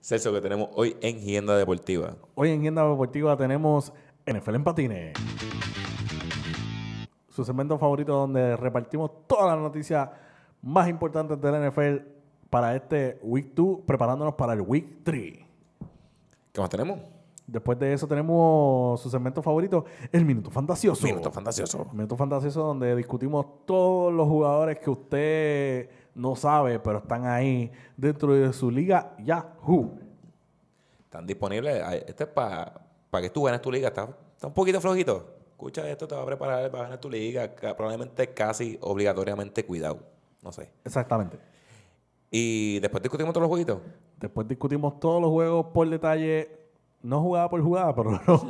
Celso, que tenemos hoy en Gienda Deportiva? Hoy en Gienda Deportiva tenemos NFL en patines. Su segmento favorito donde repartimos todas las noticias más importantes de NFL para este Week 2, preparándonos para el Week 3. ¿Qué más tenemos? Después de eso tenemos su segmento favorito, el Minuto Fantasioso. Minuto Fantasioso. Minuto Fantasioso donde discutimos todos los jugadores que usted no sabe, pero están ahí dentro de su liga Yahoo. Están disponibles. Este es para que tú ganes tu liga. Está, un poquito flojito. Escucha esto, te va a preparar para ganar tu liga. Probablemente casi obligatoriamente cuidado. No sé. Exactamente. ¿Y después discutimos todos los jueguitos? Después discutimos todos los juegos por detalle. No jugada por jugada, pero no.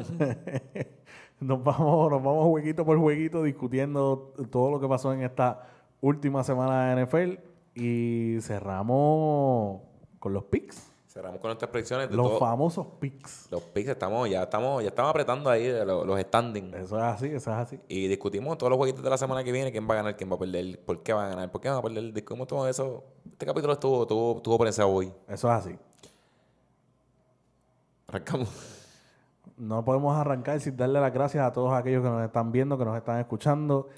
nos vamos, nos vamos jueguito por jueguito discutiendo todo lo que pasó en esta última semana de NFL. Y cerramos con los picks. Cerramos con nuestras predicciones. los famosos picks. Los picks, estamos, ya estamos, ya estamos apretando ahí eh, los, los standings. Eso es así, eso es así. Y discutimos todos los jueguitos de la semana que viene, quién va a ganar, quién va a perder, por qué va a ganar, por qué va a perder. Discutimos todo eso. Este capítulo estuvo, estuvo, estuvo pensado hoy. Eso es así. Arrancamos no podemos arrancar sin darle las gracias a todos aquellos que nos están viendo, que nos están escuchando.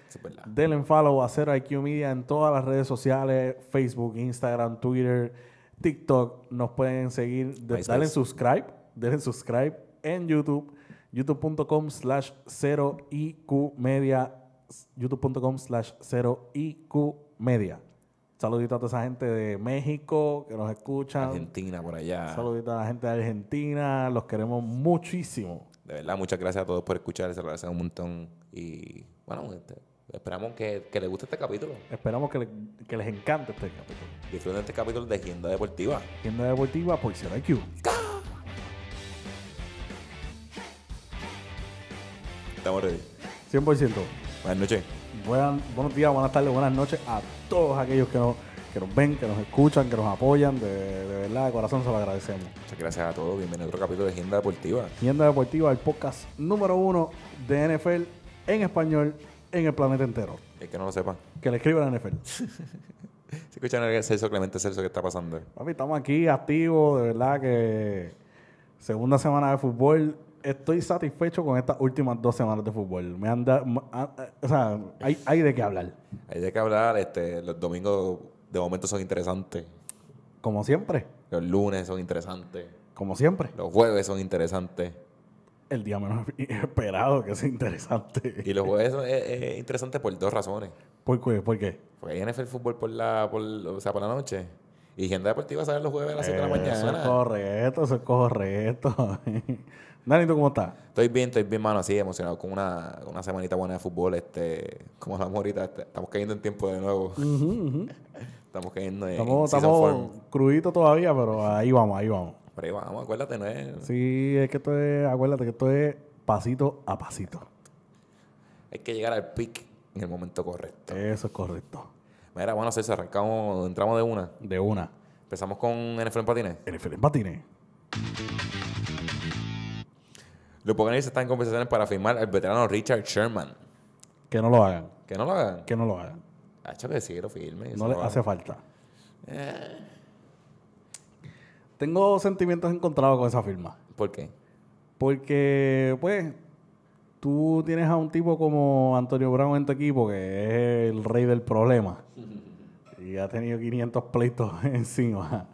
Delen follow a Cero IQ Media en todas las redes sociales, Facebook, Instagram, Twitter, TikTok. Nos pueden seguir. Dale subscribe. Delen subscribe en YouTube. YouTube.com slash cero IQ Media. YouTube.com slash cero IQ Media. Saludito a toda esa gente de México que nos escucha. Argentina, por allá. Saludito a la gente de Argentina. Los queremos muchísimo. De verdad, muchas gracias a todos por escuchar. Se agradecemos un montón. Y bueno, este, esperamos que, les guste este capítulo. Esperamos que, les encante este capítulo. Disfruten este capítulo de Agenda Deportiva. Agenda Deportiva por iQ. Estamos ready. 100%. Buenas noches buenos días, buenas tardes, buenas noches a todos aquellos que nos, ven, que nos escuchan, que nos apoyan. De, verdad, de corazón se lo agradecemos. Muchas gracias a todos. Bienvenido a otro capítulo de Agenda Deportiva. Agenda Deportiva, el podcast número uno de NFL en español en el planeta entero. Es que no lo sepan. Que le escriban a NFL. Se escuchan el Celso Clemente Celso ¿qué está pasando. Papi, estamos aquí activos, de verdad que segunda semana de fútbol estoy satisfecho con estas últimas dos semanas de fútbol. Me han o sea, hay, de qué hablar. Hay de qué hablar. Este, los domingos de momento son interesantes. Como siempre. Los lunes son interesantes. Como siempre. Los jueves son interesantes. El día menos esperado que es interesante. Y los jueves son es, eh, eh, interesante por dos razones. ¿Por qué? ¿Por qué? Porque hay el fútbol por la, por, o sea, por la noche. Y agenda deportiva sale los jueves a las 7 de la mañana. es correcto, eso es correcto. ¿tú ¿cómo estás? Estoy bien, estoy bien, mano, así emocionado con una, semanita buena de fútbol. Este, como la ahorita, este, estamos cayendo en tiempo de nuevo. estamos cayendo en Estamos, estamos cruditos todavía, pero ahí vamos, ahí vamos. Pero ahí vamos, acuérdate, ¿no es? Sí, es que esto es, acuérdate que esto es pasito a pasito. Hay que llegar al pic en el momento correcto. Eso es correcto. Mira, bueno, César, arrancamos, entramos de una. De una. Empezamos con NFL en patines. NFL en patines. Republicanos están en conversaciones para firmar al veterano Richard Sherman. Que no lo hagan. Que no lo hagan. Que no lo hagan. Ha hecho que sí, lo firme. No le hace falta. Eh. Tengo sentimientos encontrados con esa firma. ¿Por qué? Porque, pues, tú tienes a un tipo como Antonio Brown en tu equipo, que es el rey del problema. y ha tenido 500 pleitos encima.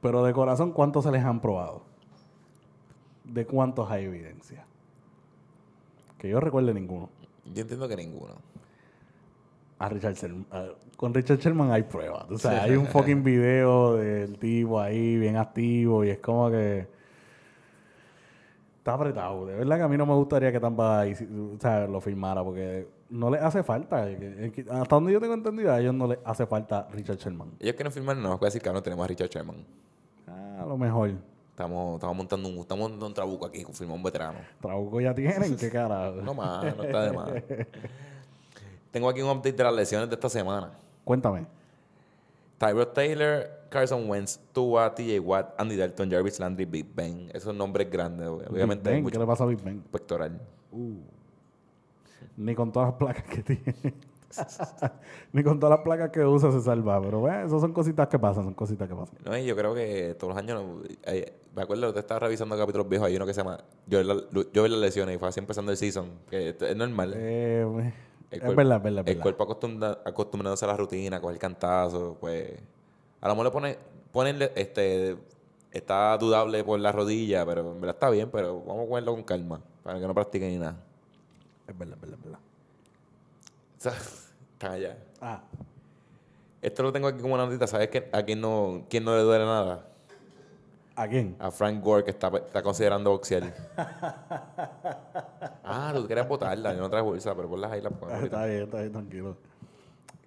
Pero de corazón, ¿cuántos se les han probado? ¿de cuántos hay evidencia? Que yo recuerde ninguno. Yo entiendo que ninguno. A Richard con Richard Sherman hay pruebas. O sea, hay un fucking video del tipo ahí bien activo y es como que está apretado. De verdad que a mí no me gustaría que Tampa lo firmara porque no le hace falta. Hasta donde yo tengo entendido, a ellos no le hace falta Richard Sherman. Ellos quieren que no, voy a decir que no tenemos a Richard Sherman. Ah, a lo mejor. Estamos, montando un, estamos un trabuco aquí, confirmó un veterano. Trabuco ya tienen, qué carajo? no más, no está de más. Tengo aquí un update de las lesiones de esta semana. Cuéntame. Tyrod Taylor, Carson Wentz, Tua, TJ Watt, Andy Dalton, Jarvis Landry, Big Ben. Esos nombres grandes, obviamente. ¿Qué le pasa a Big Ben? Pectoral. Uh, ni con todas las placas que tiene. Ni con todas las placas que usa se salva, pero bueno eh, eso son cositas que pasan, son cositas que pasan. No, y yo creo que todos los años, eh, me acuerdo, te estaba revisando capítulos viejos, hay uno que se llama Yo, la, las lesiones y fue así empezando el season, que es normal. Eh, el cuerpo, es verdad, El cuerpo acostumbrándose a la rutina, con el cantazo, pues. A lo mejor le pone, ponen, este, está dudable por la rodilla, pero en verdad está bien, pero vamos a ponerlo con calma, para que no practiquen ni nada. Es verdad, es verdad, es verdad. Están allá. Ah. Esto lo tengo aquí como una notita. ¿Sabes que a quién no, quién no le duele nada? ¿A quién? A Frank Gore, que está, considerando boxear. ah, tú querías botarla. Yo no traje bolsa, pero ponlas ahí. La pongo está bien, está bien, tranquilo.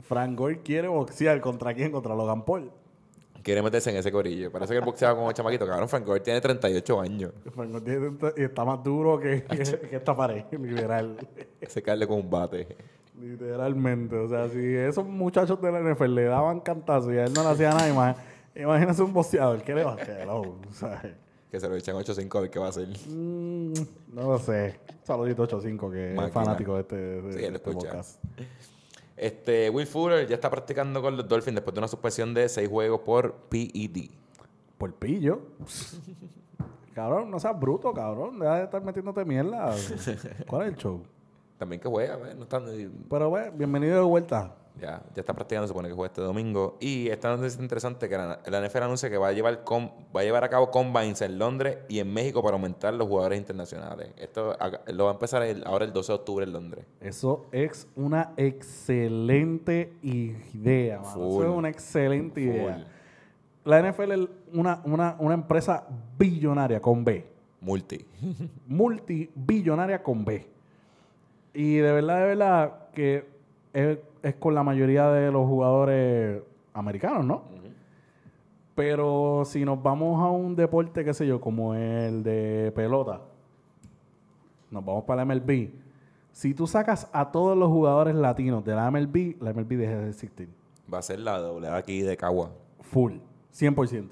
Frank Gore quiere boxear. ¿Contra quién? Contra Logan Paul. Quiere meterse en ese corillo. Parece que el boxeaba con un chamaquito. Cabrón, Frank Gore tiene 38 años. Frank Gore tiene y está más duro que, esta pared, liberal. ese carne con un bate. Literalmente, o sea, si esos muchachos de la NFL le daban cantazo y a él no le hacía nada, imagínate, imagínese un ¿el ¿qué le va a hacer? O que se lo echan 8-5, a ver qué va a hacer. Mm, no lo sé. Saludito 8-5, que es fanático de este, de, sí, este podcast. Este, Will Fuller ya está practicando con los Dolphins después de una suspensión de 6 juegos por PED. ¿Por pillo? E cabrón, no seas bruto, cabrón. Deja de estar metiéndote mierda. ¿Cuál es el show? También que juega, pues, no están... Pero bueno, pues, bienvenido de vuelta. Ya, ya está practicando, se supone que juega este domingo. Y esta noticia interesante que la, NFL anuncia que va a llevar va a llevar a cabo combines en Londres y en México para aumentar los jugadores internacionales. Esto lo va a empezar ahora el 12 de octubre en Londres. Eso es una excelente idea, fue es una excelente idea. La NFL es una, una, una empresa billonaria con B. Multi. Multibillonaria con B. Y de verdad, de verdad, que es, con la mayoría de los jugadores americanos, ¿no? Pero si nos vamos a un deporte, qué sé yo, como el de pelota, nos vamos para la MLB. Si tú sacas a todos los jugadores latinos de la MLB, la MLB deja de existir. Va a ser la doble aquí de Cagua. Full, 100%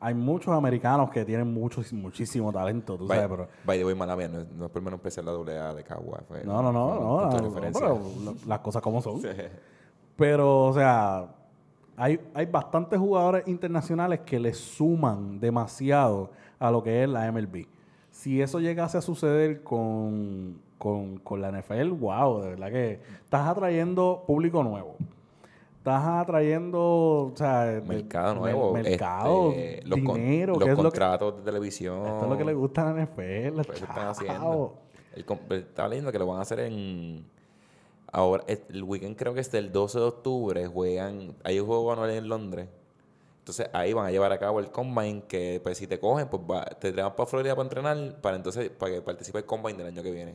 hay muchos americanos que tienen mucho, muchísimo talento, tú by, sabes, pero... the way, no, es por menospreciar la doble A de Kawhi. No, no, no, no, las cosas como son. Pero, o sea, hay, hay bastantes jugadores internacionales que le suman demasiado a lo que es la MLB. Si eso llegase a suceder con, con la NFL, wow, de verdad que estás atrayendo público nuevo estás atrayendo, o sea, mercado nuevo, este, los dinero, los contratos de televisión. Esto lo que le gusta a la NFL. Pues están haciendo. Pues, estaba leyendo que lo van a hacer en ahora el weekend creo que es del 12 de octubre juegan, hay un juego anual en Londres. Entonces ahí van a llevar a cabo el combine que pues si te cogen pues te traen para Florida para entrenar para entonces para que participe el combine del año que viene.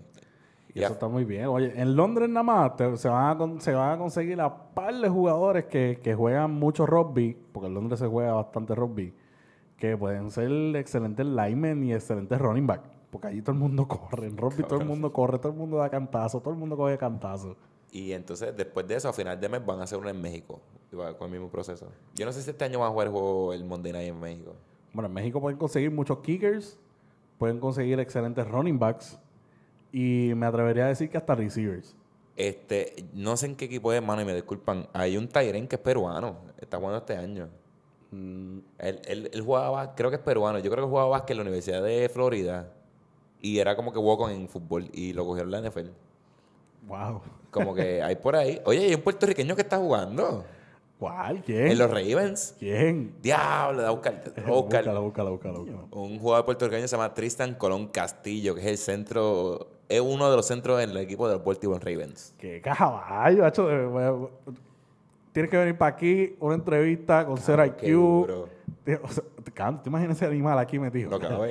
Y eso está muy bien. Oye, en Londres nada más se, van a se van a conseguir a par de jugadores que, que, juegan mucho rugby, porque en Londres se juega bastante rugby, que pueden ser excelentes linemen y excelentes running back. Porque allí todo el mundo corre, en rugby todo el mundo corre, todo el mundo da cantazo, todo el mundo coge cantazo. Y entonces, después de eso, a final de mes van a hacer uno en México, con el mismo proceso. Yo no sé si este año van a jugar el juego el Monday Night en México. Bueno, en México pueden conseguir muchos kickers, pueden conseguir excelentes running backs y me atrevería a decir que hasta receivers. Este, no sé en qué equipo es, mano, y me disculpan. Hay un Tyren que es peruano. Está jugando este año. Mm. Él, jugaba, creo que es peruano. Yo creo que jugaba básquet en la Universidad de Florida. Y era como que con en fútbol. Y lo cogieron la NFL. Wow. Como que hay por ahí. Oye, hay un puertorriqueño que está jugando. ¿Cuál? ¿Quién? En los Ravens. ¿Quién? Diablo, da boca Búscalo, búscalo, Un jugador puertorriqueño se llama Tristan Colón Castillo, que es el centro es uno de los centros en el equipo de los Baltimore Ravens. ¡Qué caballo! Hecho, eh, tienes que venir para aquí, una entrevista con Cera ah, IQ. Te, te, imaginas ese animal aquí metido. No, cabrón,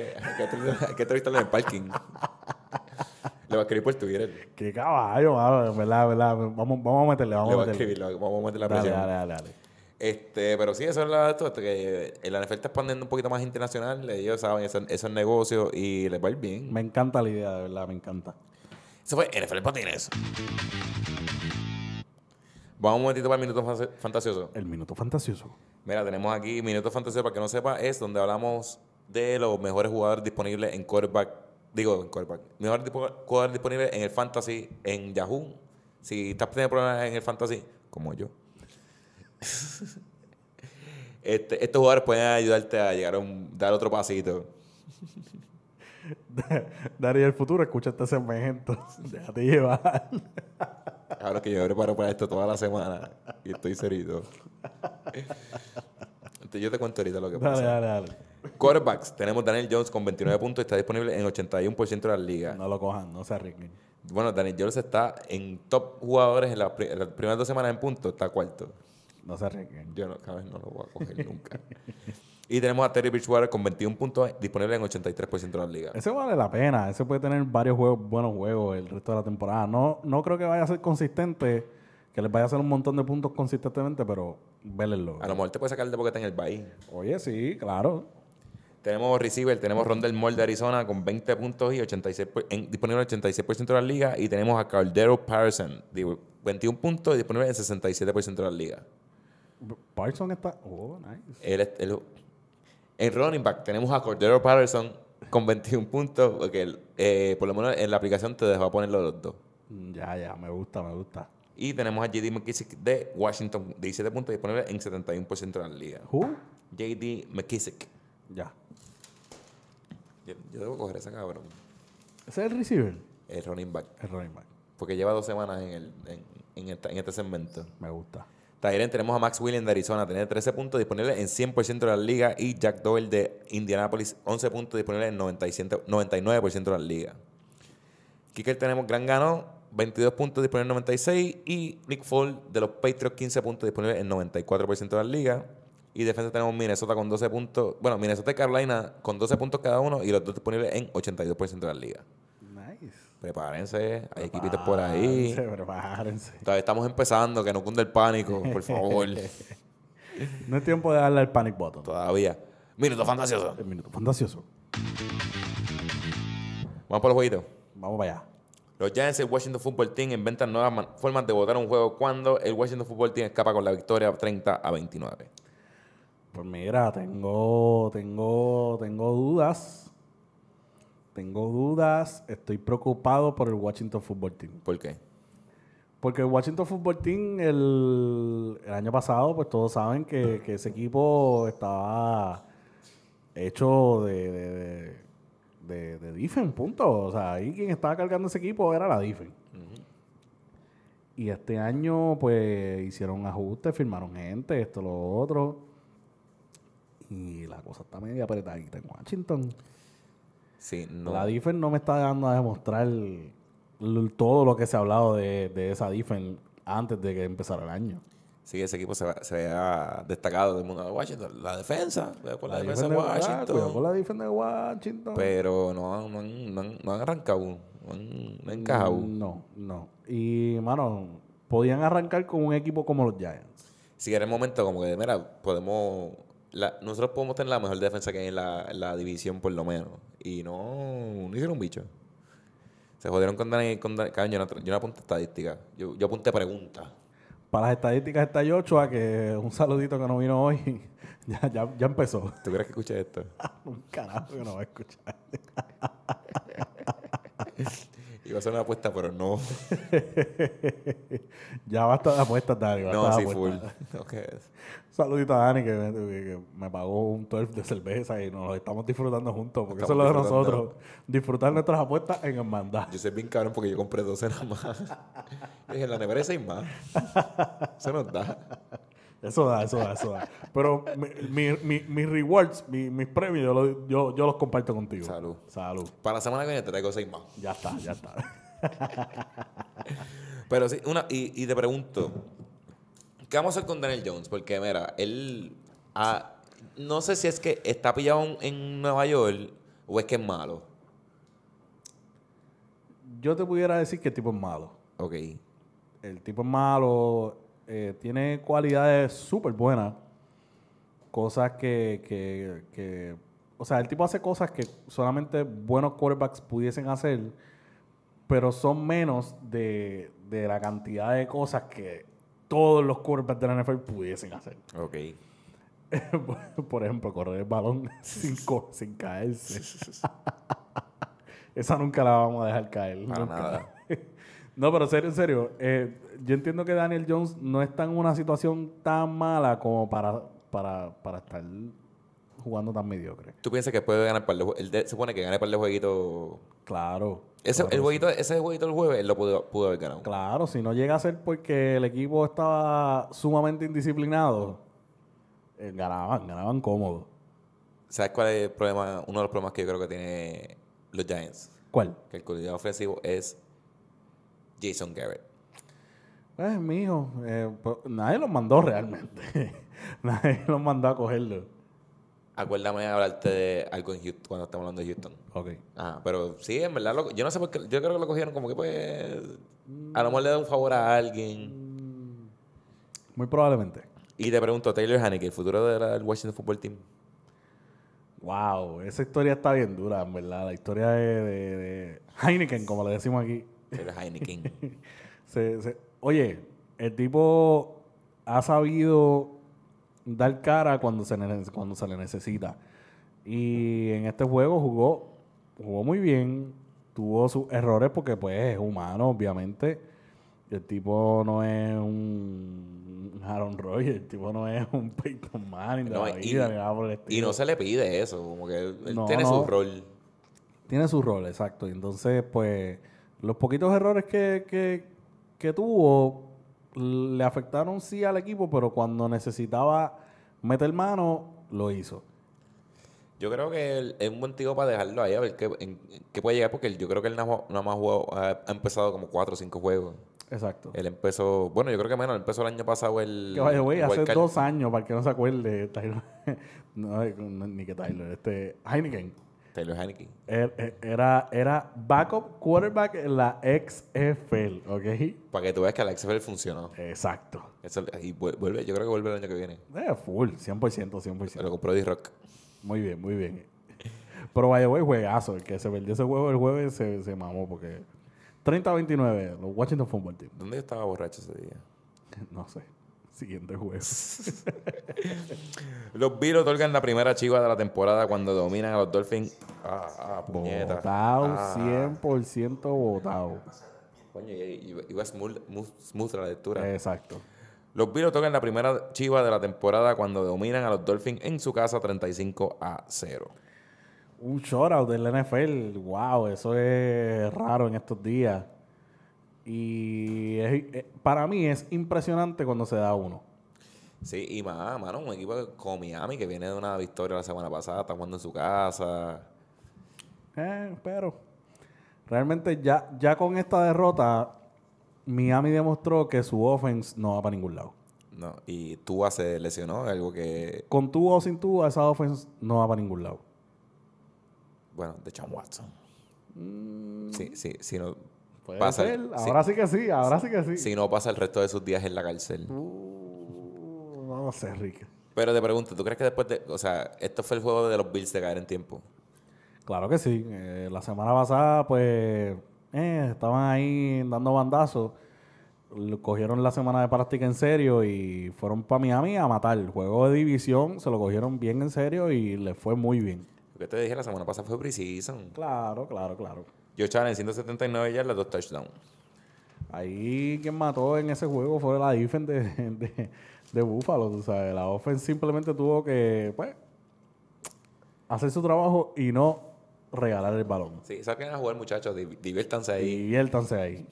hay que entrevistarlo en el parking. Le va a escribir por Twitter. Qué caballo, verdad, verdad. Vamos, vamos a meterle, vamos a meterle. a vamos a meterle la presión. Dale, dale, dale. Este, pero sí, eso es la esto, este, que el NFL está expandiendo un poquito más internacional, ellos saben esos, es negocios y les va a ir bien. Me encanta la idea, de verdad, me encanta. Eso fue NFL Patines. Vamos un momentito para el minuto fantasioso. El minuto fantasioso. Mira, tenemos aquí minuto fantasioso, para que no sepa, es donde hablamos de los mejores jugadores disponibles en quarterback, digo, en quarterback, mejores jugadores disponibles en el fantasy en Yahoo. Si estás teniendo problemas en el fantasy, como yo este, estos jugadores pueden ayudarte a llegar a dar otro pasito. Daría el futuro, escucha este segmento. Déjate llevar. Ahora que yo preparo para esto toda la semana y estoy cerito. Este, yo te cuento ahorita lo que pasa. Dale, dale, Quarterbacks. Tenemos Daniel Jones con 29 puntos. Está disponible en 81% de la liga. No lo cojan, no se arriesguen. Bueno, Daniel Jones está en top jugadores en las, primeras dos semanas en puntos Está cuarto. No se arriesguen. Yo cada vez no lo voy a coger nunca. y tenemos a Terry Bridgewater con 21 puntos disponible en 83% de las ligas. Ese vale la pena. Ese puede tener varios juegos, buenos juegos el resto de la temporada. No, no creo que vaya a ser consistente, que les vaya a hacer un montón de puntos consistentemente, pero vélenlo. A lo mejor te puede sacar de porque está en el país. Oye, sí, claro. Tenemos receiver, tenemos Rondell Mol de Arizona con 20 puntos y 86 en, disponible en 86% de la liga Y tenemos a Caldero Parson 21 puntos y disponible en 67% de la liga Parson está. Oh, nice. en running back tenemos a Cordero Patterson con 21 puntos, porque eh, por lo menos en la aplicación te dejó ponerlo los dos. Mm, ya, ya, me gusta, me gusta. Y tenemos a JD McKissick de Washington, 17 puntos disponibles en 71% de la liga. ¿Who? JD McKissick. Ya. Yo, yo debo coger esa cabrón. ¿Ese es el receiver? El running back. El running back. Porque lleva dos semanas en, el, en, en, esta, en este segmento. Me gusta. También tenemos a Max Williams de Arizona, tener 13 puntos disponibles en 100% de la liga Y Jack Doyle de Indianapolis, 11 puntos disponibles en 99% de la liga. Kicker tenemos Gran Gano, 22 puntos disponibles en 96. Y Nick Fall de los Patriots, 15 puntos disponibles en 94% de la liga. Y defensa tenemos Minnesota con 12 puntos. Bueno, Minnesota y Carolina con 12 puntos cada uno y los dos disponibles en 82% de la liga prepárense, hay equipitos por ahí. Prepárense. Todavía estamos empezando, que no cunde el pánico, por favor. no es tiempo de darle al panic button. Todavía. Minuto fantasioso. minuto fantasioso. Vamos por los jueguitos. Vamos para allá. Los Giants y el Washington Football Team inventan nuevas formas de votar un juego cuando el Washington Football Team escapa con la victoria 30 a 29. Pues mira, tengo, tengo, tengo dudas tengo dudas, estoy preocupado por el Washington Football Team. ¿Por qué? Porque el Washington Football Team el, año pasado, pues todos saben que, ese equipo estaba hecho de, de, de, de punto. O sea, ahí quien estaba cargando ese equipo era la Diffen... Y este año, pues, hicieron ajustes, firmaron gente, esto, lo otro. Y la cosa está media apretadita en Washington. La Difen no me está dando a demostrar todo lo que se ha hablado de, de esa Difen antes de que empezara el año. Sí, ese equipo se, se ha destacado del mundo de Washington. La defensa, la, defensa de Washington. Washington. Pero no, han, no, arrancado, no han, no encajado. No, no. Y, mano, podían arrancar con un equipo como los Giants. Si era el momento, como que, mira, podemos. nosotros podemos tener la mejor defensa que hay en la, en la división, por lo menos y no, hicieron un bicho. Se jodieron con Dani. Con yo, no, yo estadísticas. Yo, yo apunté preguntas. Para las estadísticas está Yochoa, que un saludito que no vino hoy. ya, ya, ya empezó. ¿Tú que escuchar esto? un carajo que no va a escuchar. Iba hacer una apuesta, pero no. ya basta de apuestas, Dani. no, sí, full. saludito a Dani que me, pagó un 12 de cerveza y nos lo estamos disfrutando juntos. Porque eso es lo de nosotros. Disfrutar nuestras apuestas en hermandad. Yo soy bien cabrón porque yo compré nada más. dije, en la nevera seis más. Se nos da. Eso da, eso da, eso da. Pero mis rewards, mis premios, yo, los comparto contigo. Salud. Salud. Para la semana que viene te traigo seis más. Ya está, ya está. Pero sí, una, y, te pregunto, ¿qué vamos a hacer con Daniel Jones? Porque mira, él... no sé si es que está pillado en Nueva York o es que es malo. Yo te pudiera decir que el tipo es malo. Ok. El tipo es malo, eh, tiene cualidades súper buenas. Cosas que, que, O sea, el tipo hace cosas que solamente buenos quarterbacks pudiesen hacer, pero son menos de, la cantidad de cosas que todos los quarterbacks de la NFL pudiesen hacer. Ok. Por ejemplo, correr el balón sin, sin caerse. Esa nunca la vamos a dejar caer. No, pero en serio, eh, yo entiendo que Daniel Jones no está en una situación tan mala como para, para, estar jugando tan mediocre. ¿Tú piensas que puede ganar para el se supone que gane el jueguito. Claro. Ese, claro, el ese jueguito el jueves lo pudo, haber ganado. Claro, si no llega a ser porque el equipo estaba sumamente indisciplinado, eh, ganaban, ganaban cómodo. ¿Sabes cuál es el problema? Uno de los problemas que yo creo que tiene los Giants. ¿Cuál? Que el coordinador ofensivo es Jason Garrett. Pues, mijo, eh, pues, nadie lo mandó realmente. nadie lo mandó a cogerlo. Acuérdame de hablarte de algo en Houston, cuando estamos hablando de Houston. Ok. Ah, pero sí, en verdad, yo no sé yo creo que lo cogieron como que pues, a lo mejor le da un favor a alguien. Mm, muy probablemente. Y te pregunto, Taylor Haneke, el futuro del Washington Football Team. Wow, esa historia está bien dura, en verdad. La historia de, de, Heineken, como le decimos aquí. oye, el tipo ha sabido dar cara cuando se, le necesita. Y en este juego jugó, jugó muy bien, tuvo sus errores porque pues es humano, obviamente. El tipo no es un Aaron Roy. el tipo no es un Peyton Manning de vida, y, no se le pide eso, como que tiene su rol. Tiene su rol, exacto. Y entonces, pues los poquitos errores que, que, tuvo le afectaron sí al equipo, pero cuando necesitaba meter mano, lo hizo. Yo creo que es un buen tío para dejarlo ahí a ver qué, puede llegar, porque yo creo que él nada no, más jugado, ha, empezado como cuatro o cinco juegos. Exacto. Él empezó, bueno, yo creo que menos, él empezó el año pasado el. Que vaya, güey, hace dos años, para que no se acuerde, Tyler. no, ni que Tyler, este. Heineken. Taylor Heineken er, er, Era, era backup quarterback en la XFL, ¿ok? Para que tú veas que la XFL funcionó. Exacto. y vuelve, yo creo que vuelve el año que viene. Eh, full, 100%, 100%. Lo compró D-Rock. Muy bien, muy bien. Pero vaya, güey, juegazo. El que se perdió ese juego el jueves se, se mamó porque... 30-29, los Washington Football Team. ¿Dónde estaba borracho ese día? no sé. Siguiente juez. los Bills tocan la primera chiva de la temporada cuando dominan a los Dolphins. Ah, ah, Votado, 100% votado. Coño, iba smooth, smooth la lectura. Exacto. Los Bills tocan la primera chiva de la temporada cuando dominan a los Dolphins en su casa 35 a 0. Un shoutout del NFL. Wow, eso es raro en estos días. Y eh, para mí es impresionante cuando se da uno. Sí, y más, mano, un equipo como Miami que viene de una victoria la semana pasada, está jugando en su casa. Eh, pero realmente ya, ya con esta derrota, Miami demostró que su offense no va para ningún lado. No, y Tua se lesionó, algo que... Con Tua o sin Tua, esa offense no va para ningún lado. Bueno, de Chan Watson. Mm. Sí, sí, sí, no, ser. Ahora sí. que sí, ahora sí que sí. Si no, pasa el resto de sus días en la cárcel. Vamos uh, a ser Rick. Pero te pregunto, ¿tú crees que después de. O sea, esto fue el juego de los Bills de caer en tiempo? Claro que sí. Eh, la semana pasada, pues. Eh, estaban ahí dando bandazos. Cogieron la semana de práctica en serio y fueron para Miami a matar. El juego de división se lo cogieron bien en serio y les fue muy bien. Lo que te dije la semana pasada fue Precision. Claro, claro, claro. Yo, Josh en 179 yardas, dos touchdowns. Ahí quien mató en ese juego fue la defense de, de, Buffalo, tú sabes. La offense simplemente tuvo que, pues, hacer su trabajo y no regalar el balón. Sí, saquen a jugar, muchachos. Diviértanse ahí. Diviértanse ahí.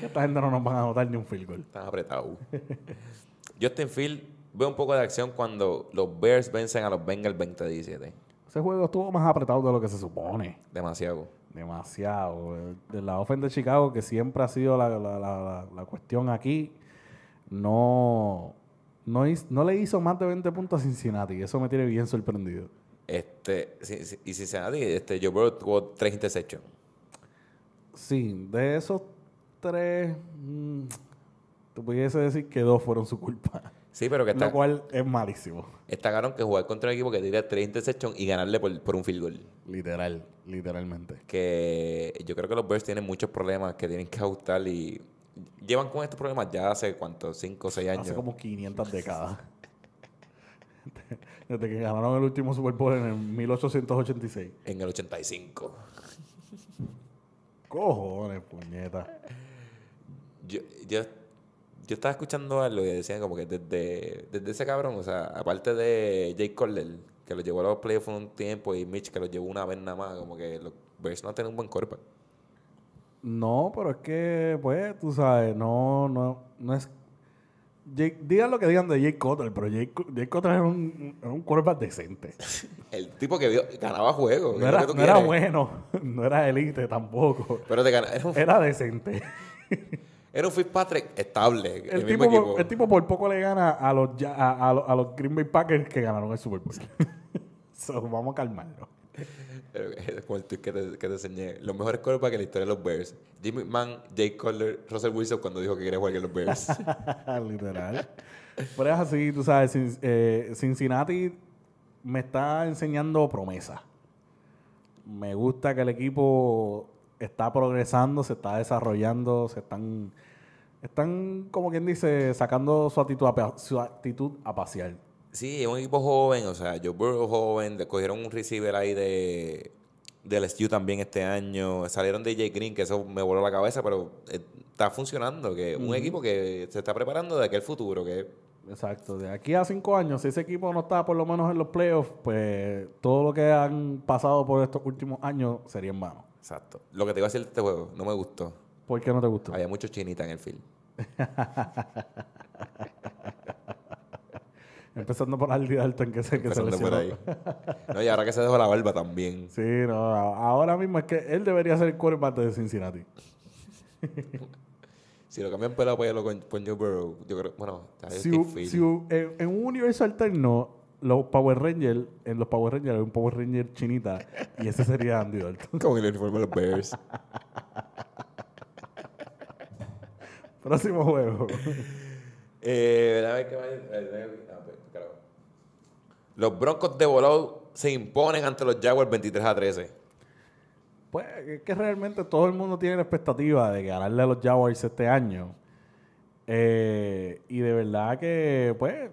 Esta gente no nos van a anotar ni un field goal. Están apretados. Justin Field ve un poco de acción cuando los Bears vencen a los Bengals 20-17. Ese juego estuvo más apretado de lo que se supone. Demasiado. Demasiado. La ofensa de Chicago, que siempre ha sido la, cuestión aquí, no, no, le hizo más de 20 puntos a Cincinnati. Eso me tiene bien sorprendido. Este, y Cincinnati, este, yo creo tuvo tres Sí, de esos tres, mm, tú pudiese decir que dos fueron su culpa. Sí, pero que está. Lo cual es malísimo. Está que jugar contra un equipo que tiene tres interceptions y ganarle por, un field goal. Literal, literalmente. Que yo creo que los Bears tienen muchos problemas que tienen que ajustar y. Llevan con estos problemas ya hace ¿cuántos? Cinco, o seis años. Hace como 500 décadas. Desde que ganaron el último Super Bowl en el 1886. En el 85. Cojones, puñeta. Yo, yo yo estaba escuchando lo que decían como que desde, desde ese cabrón, o sea, aparte de Jake Cordell, que lo llevó a los playoffs un tiempo, y Mitch, que lo llevó una vez nada más, como que los Bears no tienen un buen cuerpo. No, pero es que, pues, tú sabes, no, no, no es... digan lo que digan de Jake Cotter, pero Jake, Cotter era un, era decente. el tipo que ganaba juegos. No, era, bueno, no era elite tampoco. Pero era decente. Era un Fitzpatrick estable. El, tipo, por poco le gana a los, Green Bay Packers que ganaron el Super Bowl. vamos a calmarlo. Eh, con el tweet que te, enseñé, los mejores para que la historia de los Bears. Jimmy McMahon, Jake Cutler, Russell Wilson cuando dijo que quería jugar en los Bears. Literal. Pero es así, tú sabes, eh, Cincinnati me está enseñando promesa. Me gusta que el equipo está progresando, se está desarrollando, se están, están como quien dice, sacando su actitud a, su actitud a pasear. Sí, es un equipo joven, o sea, yo Burrow joven, cogieron un receiver ahí de del Stu también este año, salieron de Jay Green, que eso me voló la cabeza, pero eh, está funcionando, que un equipo que se está preparando de aquel futuro, que Exacto, de aquí a cinco años, si ese equipo no está por lo menos en los playoffs, pues todo lo que han pasado por estos últimos años sería en vano. Exacto. Lo que te iba a decir de este juego, no me gustó. ¿Por qué no te gustó? Había mucho chinita en el film. Empezando por Aldi Dalton, que se que se lo ahí. No, y ahora que se dejó la barba también. Sí, no, ahora mismo es que él debería ser el quarterback de Cincinnati. Si lo cambian por el apoyo con, Joe Burrow, yo creo. Bueno, Si, si en un universo alterno, los Power Rangers, en los Power Rangers hay un Power Ranger chinita y ese sería Andy Dalton. Con el uniforme de los Bears. Próximo juego. Los Broncos de Boló se imponen ante los Jaguars 23 a 13. Pues es que realmente todo el mundo tiene la expectativa de ganarle a los Jaguars este año. Eh, y de verdad que, pues,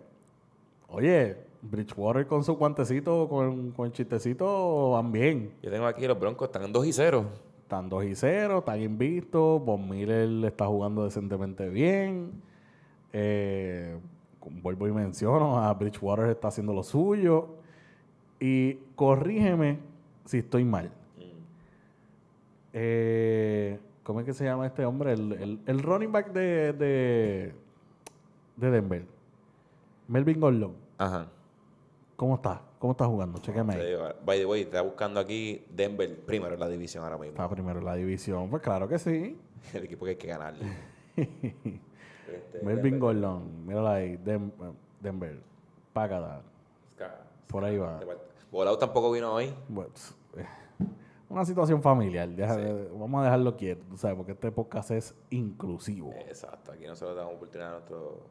oye, Bridgewater con su cuantecito, con, el chistecito, van bien. Yo tengo aquí los Broncos, están en 2 y 0. Están 2 y 0, están invistos. Von Miller está jugando decentemente bien. Eh, vuelvo y menciono, a Bridgewater está haciendo lo suyo. Y corrígeme si estoy mal. Eh, ¿Cómo es que se llama este hombre? El, running back de, de, de Denver. Melvin Gordon. Ajá ¿Cómo está? ¿Cómo está jugando? Chequeme By the way, está buscando aquí Denver primero en la división ahora mismo. Está primero en la división. Pues claro que sí. El equipo que hay que ganarle. Este, Melvin Gordon. Mírala ahí. Denver. Pagada. Por ahí va. Volado tampoco vino hoy. Pues, eh, una situación familiar. Vamos a dejarlo quieto, ¿sabes? Porque este podcast es inclusivo. Exacto. Aquí nosotros damos oportunidad a nuestro...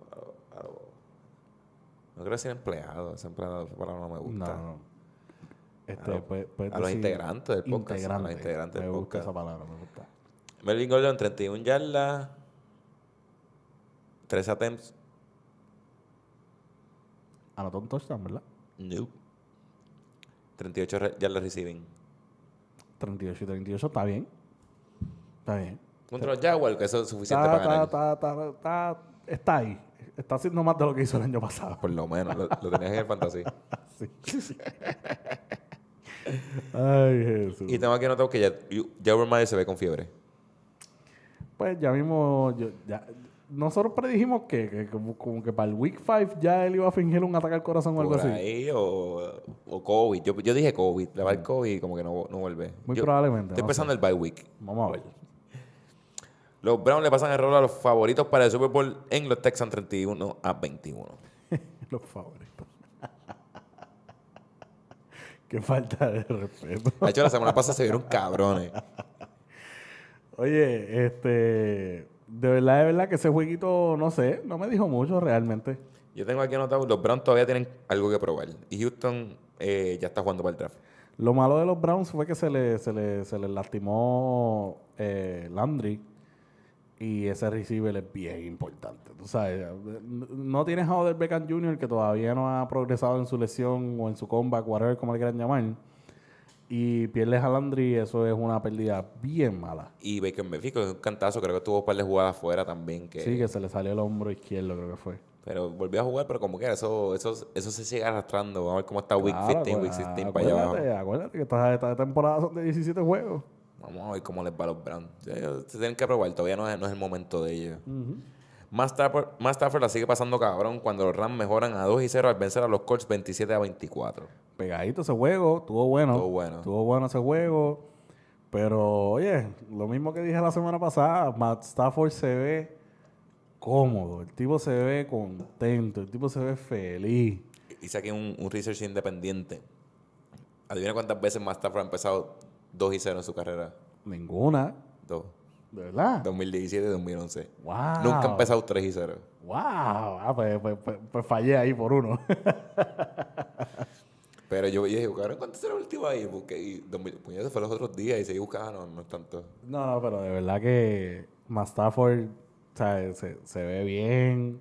No quiero decir empleado, esa empleado para no me gusta. No, a, los integrantes del podcast. Integrante. A los integrantes del podcast. Me gusta esa palabra, me gusta. Melvin Gordon, 31 yardas, 3 attempts. Anotó un touchdown, ¿verdad? No. 38 yardas reciben 38 y 38, está bien. Está bien. Contra los Jaguars, que eso es suficiente para ganar. está ahí. Está haciendo más de lo que hizo el año pasado. Por lo menos, lo, tenías en fantasía. Sí. Ay, Jesús. Y tengo aquí anotado que ya, ya se ve con fiebre. Pues ya mismo, yo, ya, nosotros predijimos que, que como, que para el Week 5 ya él iba a fingir un ataque al corazón o algo así. O, o COVID. Yo, yo dije COVID. Le va el COVID como que no, no vuelve. Muy probablemente. Estoy pensando empezando el bye week. Vamos a ver. Los Browns le pasan el rol a los favoritos para el Super Bowl en los Texans 31 a 21. los favoritos. Qué falta de respeto. De hecho, la semana pasada se vieron cabrones. Oye, este. De verdad, de verdad que ese jueguito, no sé, no me dijo mucho realmente. Yo tengo aquí anotado, los Browns todavía tienen algo que probar. Y Houston eh, ya está jugando para el draft. Lo malo de los Browns fue que se les se le, se lastimó eh, Landry. Y ese receiver es bien importante. Tú sabes, no tienes a Odell Beckham Jr. que todavía no ha progresado en su lesión o en su comeback, whatever, como le quieran llamar. Y pierdes a Landry, eso es una pérdida bien mala. Y Beckham México es un cantazo, creo que tuvo un par de jugadas afuera también. Que... Sí, que se le salió el hombro izquierdo, creo que fue. Pero volvió a jugar, pero como quiera, eso, eso, eso se sigue arrastrando. Vamos a ver cómo está Week 15, pues, Week 16 para allá abajo. Acuérdate que estas esta temporada son de 17 juegos. Vamos a ver cómo les va a los Browns. se tienen que probar, todavía no es, el momento de ellos. Uh Más Stafford la sigue pasando cabrón cuando los Rams mejoran a 2 y 0 al vencer a los Colts 27 a 24. Pegadito ese juego, estuvo bueno. Estuvo bueno. bueno ese juego. Pero, oye, lo mismo que dije la semana pasada, Matt Stafford se ve cómodo, el tipo se ve contento, el tipo se ve feliz. Hice aquí un, un research independiente. Adivina cuántas veces Matt Stafford ha empezado dos y cero en su carrera. Ninguna. Dos. ¿De verdad? 2017 2011. Wow. Nunca ha empezado 3 y 0. ¡Wow! Ah, pues pues, pues, pues, fallé ahí por uno. Pero yo, a dije, ¿cuánto será el último ahí? Porque y, fue los otros días y seguí buscando, no, no es tanto. No, no, pero de verdad que Mastafford se, se, ve bien.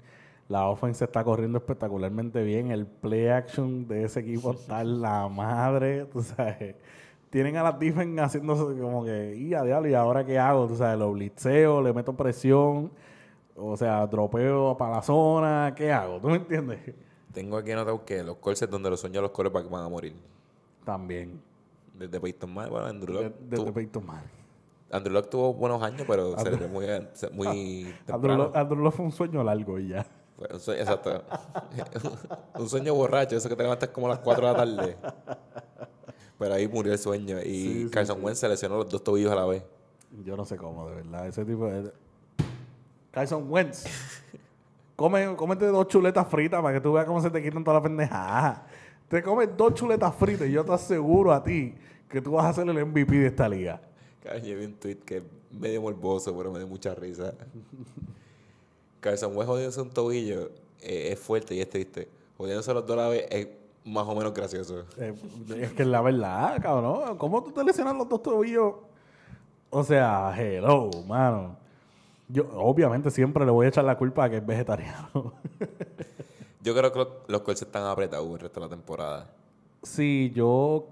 La offense está corriendo espectacularmente bien. El play action de ese equipo está la madre, tú sabes tienen a la Tiffen haciéndose como que, y a diablo, ¿y ahora qué hago? O sabes, lo blitzeo, le meto presión, o sea, dropeo para la zona, ¿qué hago? ¿Tú me entiendes? Tengo aquí anotado que los corsets donde los sueños los corres para que van a morir. También. Desde Peyton Mal, bueno, Andrew Locke. Desde, desde Peyton Andrew Locke tuvo buenos años, pero se le muy, muy Andrew fue un sueño largo y ya. un sueño, exacto. un sueño borracho, eso que te levantas como a las 4 de la tarde. Pero ahí murió el sueño. Y Carson Wentz se lesionó los dos tobillos a la vez. Yo no sé cómo, de verdad. Ese tipo de... Carson Wentz. Come, cómete dos chuletas fritas para que tú veas cómo se te quitan todas las pendejadas. Te comes dos chuletas fritas y yo te aseguro a ti que tú vas a ser el MVP de esta liga. Yo vi un tweet que es medio morboso, pero me dio mucha risa. Carson Wentz jodiéndose un tobillo eh, es fuerte y es triste. Jodiéndose los dos a la vez es más o menos gracioso. Eh, es que es la verdad, cabrón. ¿Cómo tú te lesionas los dos tobillos? O sea, hello, mano. Yo obviamente siempre le voy a echar la culpa a que es vegetariano. yo creo que los, los están apretados el resto de la temporada. Sí, yo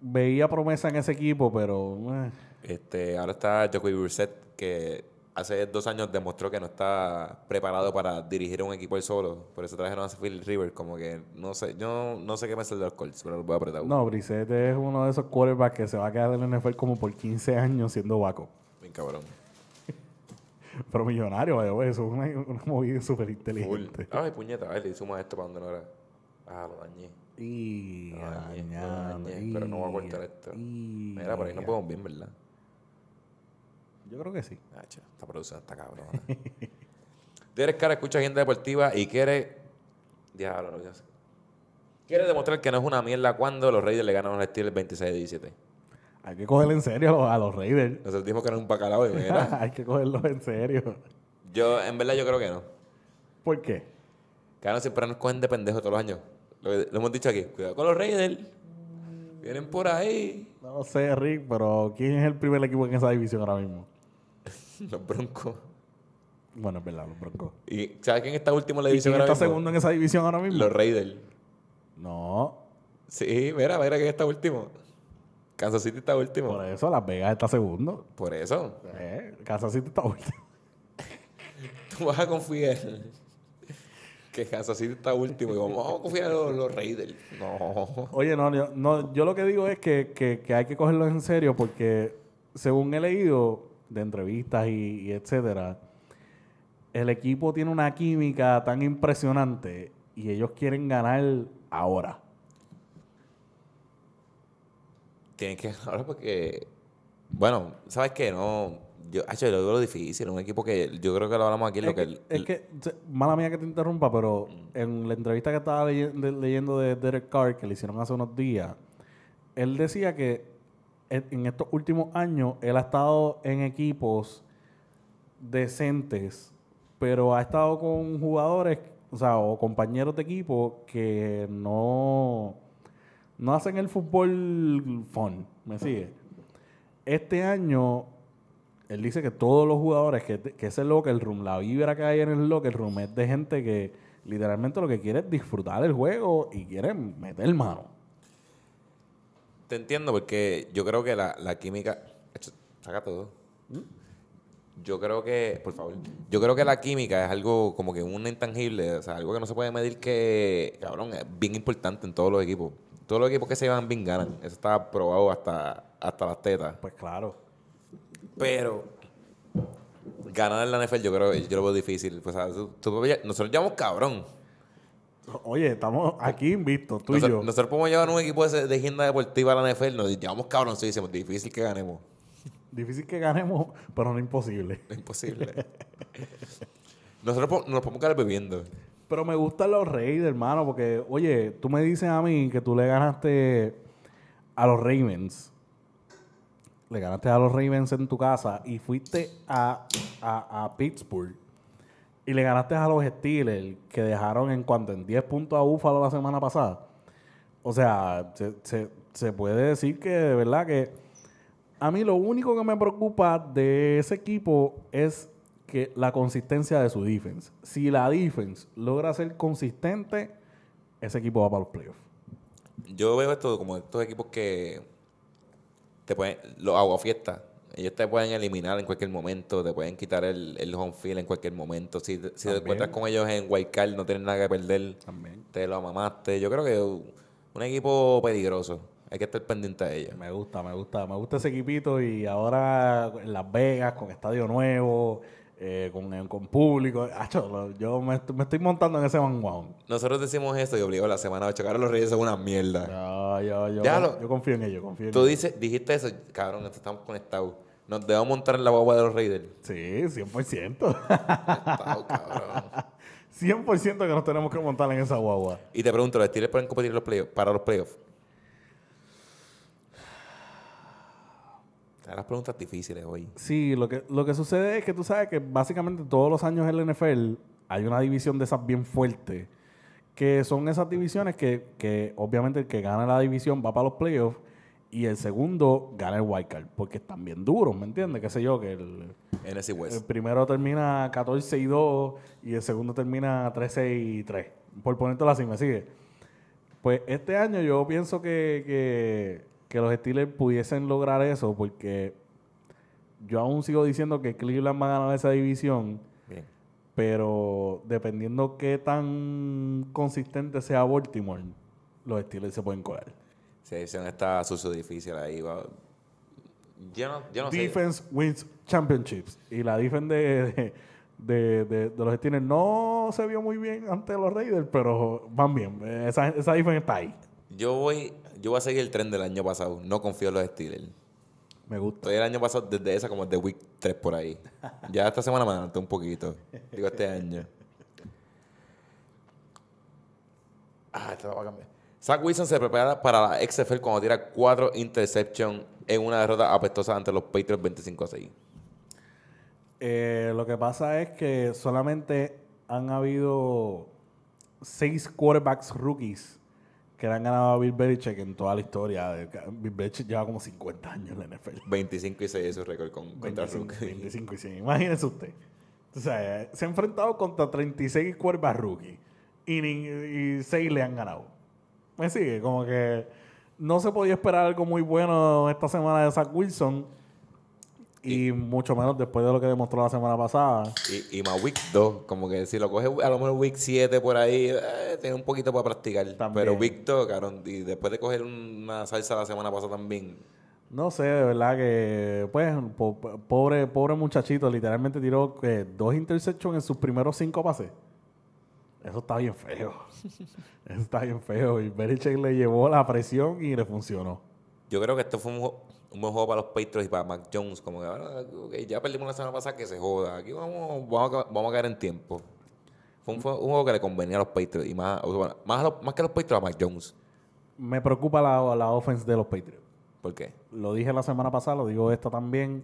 veía promesa en ese equipo, pero... Eh. Este, ahora está Jacobi Burset, que hace dos años demostró que no está preparado para dirigir un equipo él solo. Por eso trajeron a Phil River. Como que no sé, yo no sé qué sale de los Colts, pero lo voy a apretar. No, Brissette es uno de esos quarterbacks que se va a quedar en el NFL como por 15 años siendo vaco. Bien cabrón. pero millonario, eso es una, movida súper inteligente. Ay, puñeta, ver, le hizo esto para donde no era. Ah, lo dañé. dañé, lo dañé, pero no voy a cortar esto. Mira, por ahí no podemos bien, ¿verdad? Yo creo que sí. Ah, esta producción está cabrón. Tú eres cara, escucha gente deportiva y quiere. Diablo, Quiere demostrar que no es una mierda cuando los Raiders le ganan a los Steelers 26 de 17. Hay que cogerlo en serio a los Raiders. nosotros dijimos que no es un bacalao Hay que cogerlos en serio. Yo, en verdad, yo creo que no. ¿Por qué? Cada siempre nos cogen de pendejo todos los años. Lo, lo hemos dicho aquí. Cuidado con los Raiders. Vienen por ahí. No lo sé, Rick, pero ¿quién es el primer equipo en esa división ahora mismo? Los Broncos. Bueno, es verdad, los Broncos. ¿Y sabes quién está último en la división ¿Y quién está segundo en esa división ahora mismo? Los Raiders. No. Sí, mira, mira quién está último. Kansas City está último. Por eso Las Vegas está segundo. Por eso. Eh, Kansas City está último. Tú vas a confiar que Kansas City está último y vamos a confiar en los, Raiders. No. Oye, no, yo, no, yo lo que digo es que, que, que hay que cogerlo en serio porque según he leído, de entrevistas y, etcétera, el equipo tiene una química tan impresionante y ellos quieren ganar ahora. Tienen que ahora porque, bueno, ¿sabes que No, yo, ah, yo lo lo difícil, un equipo que yo creo que lo hablamos aquí. lo que, es que, mala mía que te interrumpa, pero mm. en la entrevista que estaba leyendo de Derek Carr que le hicieron hace unos días, él decía que en estos últimos años él ha estado en equipos decentes, pero ha estado con jugadores, o sea, o compañeros de equipo que no, no hacen el fútbol fun, ¿me sigue? Este año, él dice que todos los jugadores, que, que el locker room, la vibra que hay en el locker room es de gente que literalmente lo que quiere es disfrutar el juego y quiere meter mano. Te entiendo porque yo creo que la, química... Saca todo. ¿Mm? Yo creo que, por favor, yo creo que la química es algo como que un intangible, o sea, algo que no se puede medir que, cabrón, es bien importante en todos los equipos. Todos los equipos que se llevan bien ganan. Eso está probado hasta, hasta las tetas. Pues claro. Pero ganar en la NFL yo creo yo lo veo difícil. Pues, nosotros llamamos cabrón. Oye, estamos aquí invictos, tú y yo. Nosotros podemos llevar un equipo de, agenda deportiva a la NFL. Nos llevamos decimos, Difícil que ganemos. Difícil que ganemos, pero no imposible. imposible. nosotros nos podemos quedar bebiendo. Pero me gustan los Raiders, hermano, porque, oye, tú me dices a mí que tú le ganaste a los Ravens. Le ganaste a los Ravens en tu casa y fuiste a, a, a Pittsburgh y le ganaste a los Steelers, que dejaron en cuanto en 10 puntos a Búfalo la semana pasada. O sea, se, puede decir que de verdad que a mí lo único que me preocupa de ese equipo es que la consistencia de su defense. Si la defense logra ser consistente, ese equipo va para los playoffs. Yo veo esto como estos equipos que te ponen los fiesta. Ellos te pueden eliminar en cualquier momento, te pueden quitar el, home field en cualquier momento. Si, si te encuentras con ellos en Waikal, no tienes nada que perder. También. Te lo mamaste. Yo creo que un equipo peligroso. Hay que estar pendiente de ellos. Me gusta, me gusta. Me gusta ese equipito y ahora en Las Vegas, con Estadio Nuevo, eh, eh, con, público. yo me, estoy montando en ese vanguón. Nosotros decimos esto y obligó la semana 8. a los Reyes es una mierda. No, yo, yo, confío en ellos, confío Tú Dices, dijiste eso, cabrón, estamos conectados. Nos debemos montar en la guagua de los Raiders. Sí, 100%. 100% que nos tenemos que montar en esa guagua. Y te pregunto, ¿los Steelers pueden competir los para los playoffs? Las preguntas difíciles hoy. Sí, lo que, lo que sucede es que tú sabes que básicamente todos los años en la NFL hay una división de esas bien fuerte, que son esas divisiones que, que obviamente el que gana la división va para los playoffs y el segundo gana el Card porque están bien duros, ¿me entiendes? que sé yo, que el, el primero termina 14 y 2 y el segundo termina 13 y 3. Por ponértelo así, ¿me sigue? Pues este año yo pienso que, que, los Steelers pudiesen lograr eso, porque yo aún sigo diciendo que Cleveland va a ganar esa división. Pero dependiendo qué tan consistente sea Baltimore, los Steelers se pueden colar. Sí, edición está sucio difícil ahí. Va. Yo defense wins championships. Y la defense de, los Steelers no se vio muy bien ante los Raiders, pero van bien. Esa, esa defense está ahí. Yo voy, yo voy a seguir el tren del año pasado. No confío en los Steelers. Me gusta. el año pasado desde esa como de week 3 por ahí. ya esta semana me adelanté un poquito. Digo, este año. Ah, esto va a cambiar. Zach Wilson se prepara para la XFL cuando tira cuatro interceptions en una derrota apestosa ante los Patriots 25 a 6. Eh, lo que pasa es que solamente han habido seis quarterbacks rookies que le han ganado a Bill Belichick en toda la historia. Bill Belichick lleva como 50 años en la NFL. 25 y 6 es su récord contra rookies 25 y 6, imagínese usted. se ha enfrentado contra 36 quarterbacks rookies y, y 6 le han ganado. Me sigue, como que no se podía esperar algo muy bueno esta semana de Zach Wilson. Y, mucho menos después de lo que demostró la semana pasada. Y, y más Week 2, como que si lo coge a lo mejor Week 7 por ahí, eh, tiene un poquito para practicar. También. Pero Week 2, y después de coger una salsa la semana pasada también. No sé, de verdad que, pues, pobre, pobre muchachito, literalmente tiró eh, dos interceptions en sus primeros cinco pases. Eso está bien feo. Eso está bien feo. Y Belichick le llevó la presión y le funcionó. Yo creo que esto fue un, buen juego para los Patriots y para Mac Jones. Como que ah, ya perdimos la semana pasada, que se joda. Aquí vamos, a, vamos caer en tiempo. Fue un, juego que le convenía a los Patriots. Y más, que a los Patriots, a Mac Jones. Me preocupa la, la offense de los Patriots. ¿Por qué? Lo dije la semana pasada, lo digo esto también.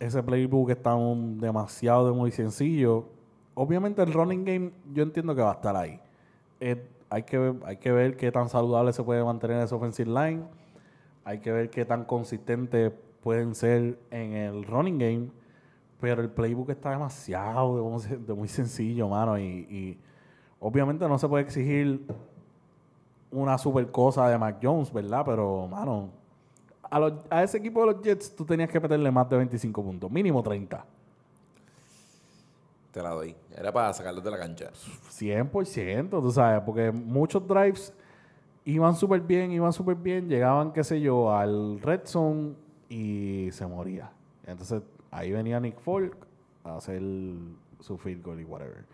Ese playbook está demasiado muy sencillo obviamente el running game yo entiendo que va a estar ahí. Eh, hay, que, hay que ver qué tan saludable se puede mantener esa offensive line. Hay que ver qué tan consistente pueden ser en el running game. Pero el playbook está demasiado, de, muy sencillo, mano. Y, obviamente no se puede exigir una super cosa de Mac Jones, ¿verdad? Pero, mano, a, a ese equipo de los Jets tú tenías que meterle más de 25 puntos, mínimo 30. Era para sacarlo de la cancha. 100%, tú sabes, porque muchos drives iban súper bien, iban súper bien, llegaban, qué sé yo, al red zone y se moría. Entonces ahí venía Nick Folk a hacer su field goal y whatever.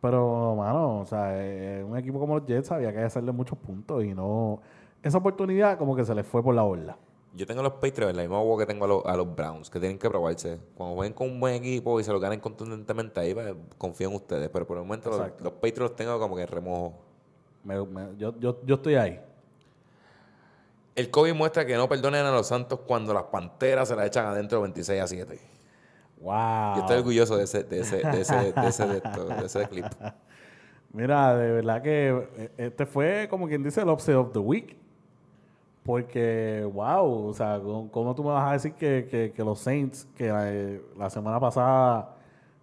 Pero, mano, o sea, eh, un equipo como los Jets había que hacerle muchos puntos y no. Esa oportunidad como que se les fue por la ola. Yo tengo a los Patriots en la misma agua que tengo a los, Browns, que tienen que probarse. Cuando ven con un buen equipo y se lo ganen contundentemente ahí, pues, confío en ustedes. Pero por el momento los, Patriots los tengo como que remojo. yo, estoy ahí. El COVID muestra que no perdonen a los Santos cuando las panteras se las echan adentro 26 a 7. Wow. Yo estoy orgulloso de ese, de ese, de ese, de ese clip. Mira, de verdad que eh, este fue como quien dice el upset of the week. Porque, wow, o sea, ¿cómo, tú me vas a decir que, que, los Saints, que eh, la, semana pasada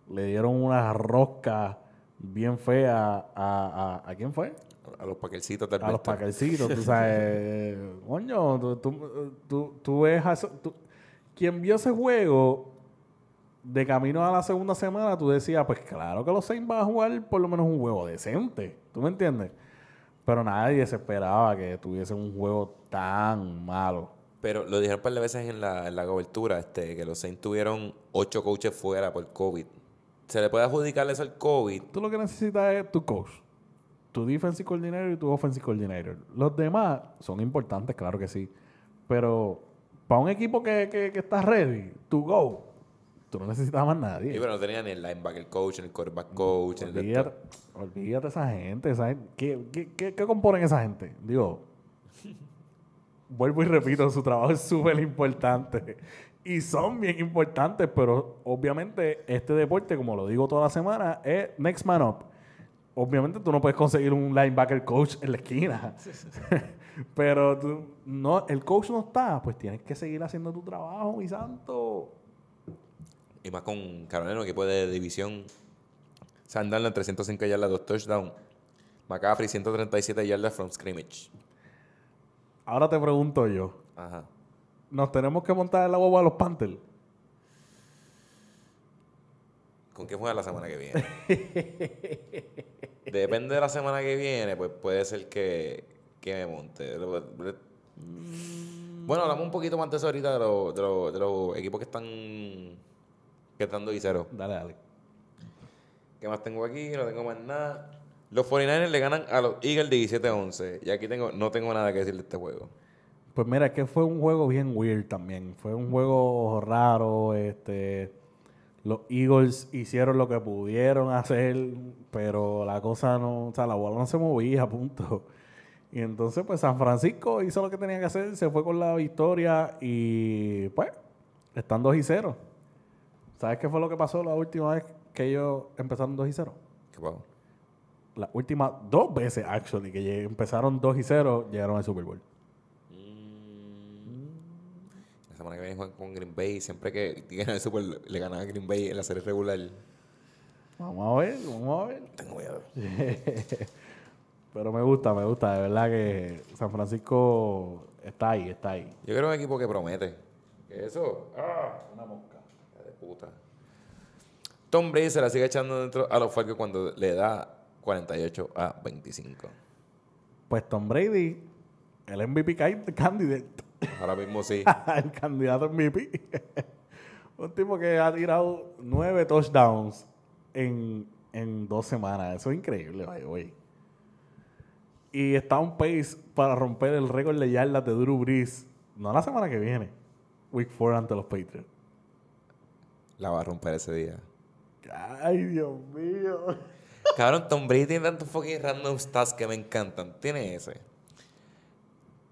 le dieron una rosca bien fea a, a, quién fue? A los paquercitos también. A los paquercitos, tú sabes. coño, tú, tú, tú, ves Quien vio ese juego de camino a la segunda semana, tú decías, pues claro que los Saints van a jugar por lo menos un juego decente. ¿Tú me entiendes? Pero nadie se esperaba que tuviese un juego tan malo. Pero lo dijeron un par de veces en la, la cobertura, este, que los Saints tuvieron ocho coaches fuera por COVID. ¿Se le puede adjudicar eso al COVID? Tú lo que necesitas es tu coach, tu defensive coordinator y tu offensive coordinator. Los demás son importantes, claro que sí. Pero para un equipo que, que, está ready, to go, tú no necesitas más nadie. Y bueno, no tenían el linebacker coach, el quarterback coach. Olvídate, el esa gente. Esa qué componen esa gente? Digo, vuelvo y repito, su trabajo es súper importante. Y son bien importantes, pero obviamente este deporte, como lo digo toda la semana, es next man up. Obviamente tú no puedes conseguir un linebacker coach en la esquina. pero no, el coach no está, pues tienes que seguir haciendo tu trabajo, mi santo. Y más con Carolina que puede de división. en 305 yardas, dos touchdowns. McCaffrey 137 yardas from scrimmage. Ahora te pregunto yo. Ajá. ¿Nos tenemos que montar el la a los Panthers? ¿Con qué juega la semana que viene? Depende de la semana que viene, pues puede ser que, me monte. Bueno, hablamos un poquito más de eso ahorita de, los, de los, equipos que están que están 2 y Dale, dale. ¿Qué más tengo aquí? No tengo más nada. Los 49ers le ganan a los Eagles 17-11. Y aquí tengo, no tengo nada que decir de este juego. Pues mira, que fue un juego bien weird también. Fue un juego raro. Este, los Eagles hicieron lo que pudieron hacer, pero la cosa no, o sea, la bola no se movía, punto. Y entonces, pues San Francisco hizo lo que tenía que hacer, se fue con la victoria y pues, están 2 y 0. ¿Sabes qué fue lo que pasó la última vez que ellos empezaron 2 y 0? ¿Qué las últimas dos veces, actually, que empezaron 2 y 0, llegaron al Super Bowl. Mm. La semana que viene juegan con Green Bay. Siempre que llegan al Super le ganan a Green Bay en la serie regular. Vamos a ver, vamos a ver. Tengo miedo. Pero me gusta, me gusta. De verdad que San Francisco está ahí, está ahí. Yo creo que es un equipo que promete. ¿Qué eso? Ah, una mosca. de puta. Tom Brady se la sigue echando dentro a los Falcons cuando le da 48 a 25. Pues Tom Brady, el MVP candidate. Ahora mismo sí. el candidato MVP. Un tipo que ha tirado nueve touchdowns en, en dos semanas. Eso es increíble, güey. Y está un pace para romper el récord de yardas de Drew Brees. No la semana que viene. Week 4 ante los Patriots. La va a romper ese día. Ay, Dios mío. Cabrón, Tom Brady tiene tantos fucking random stats que me encantan. Tiene ese.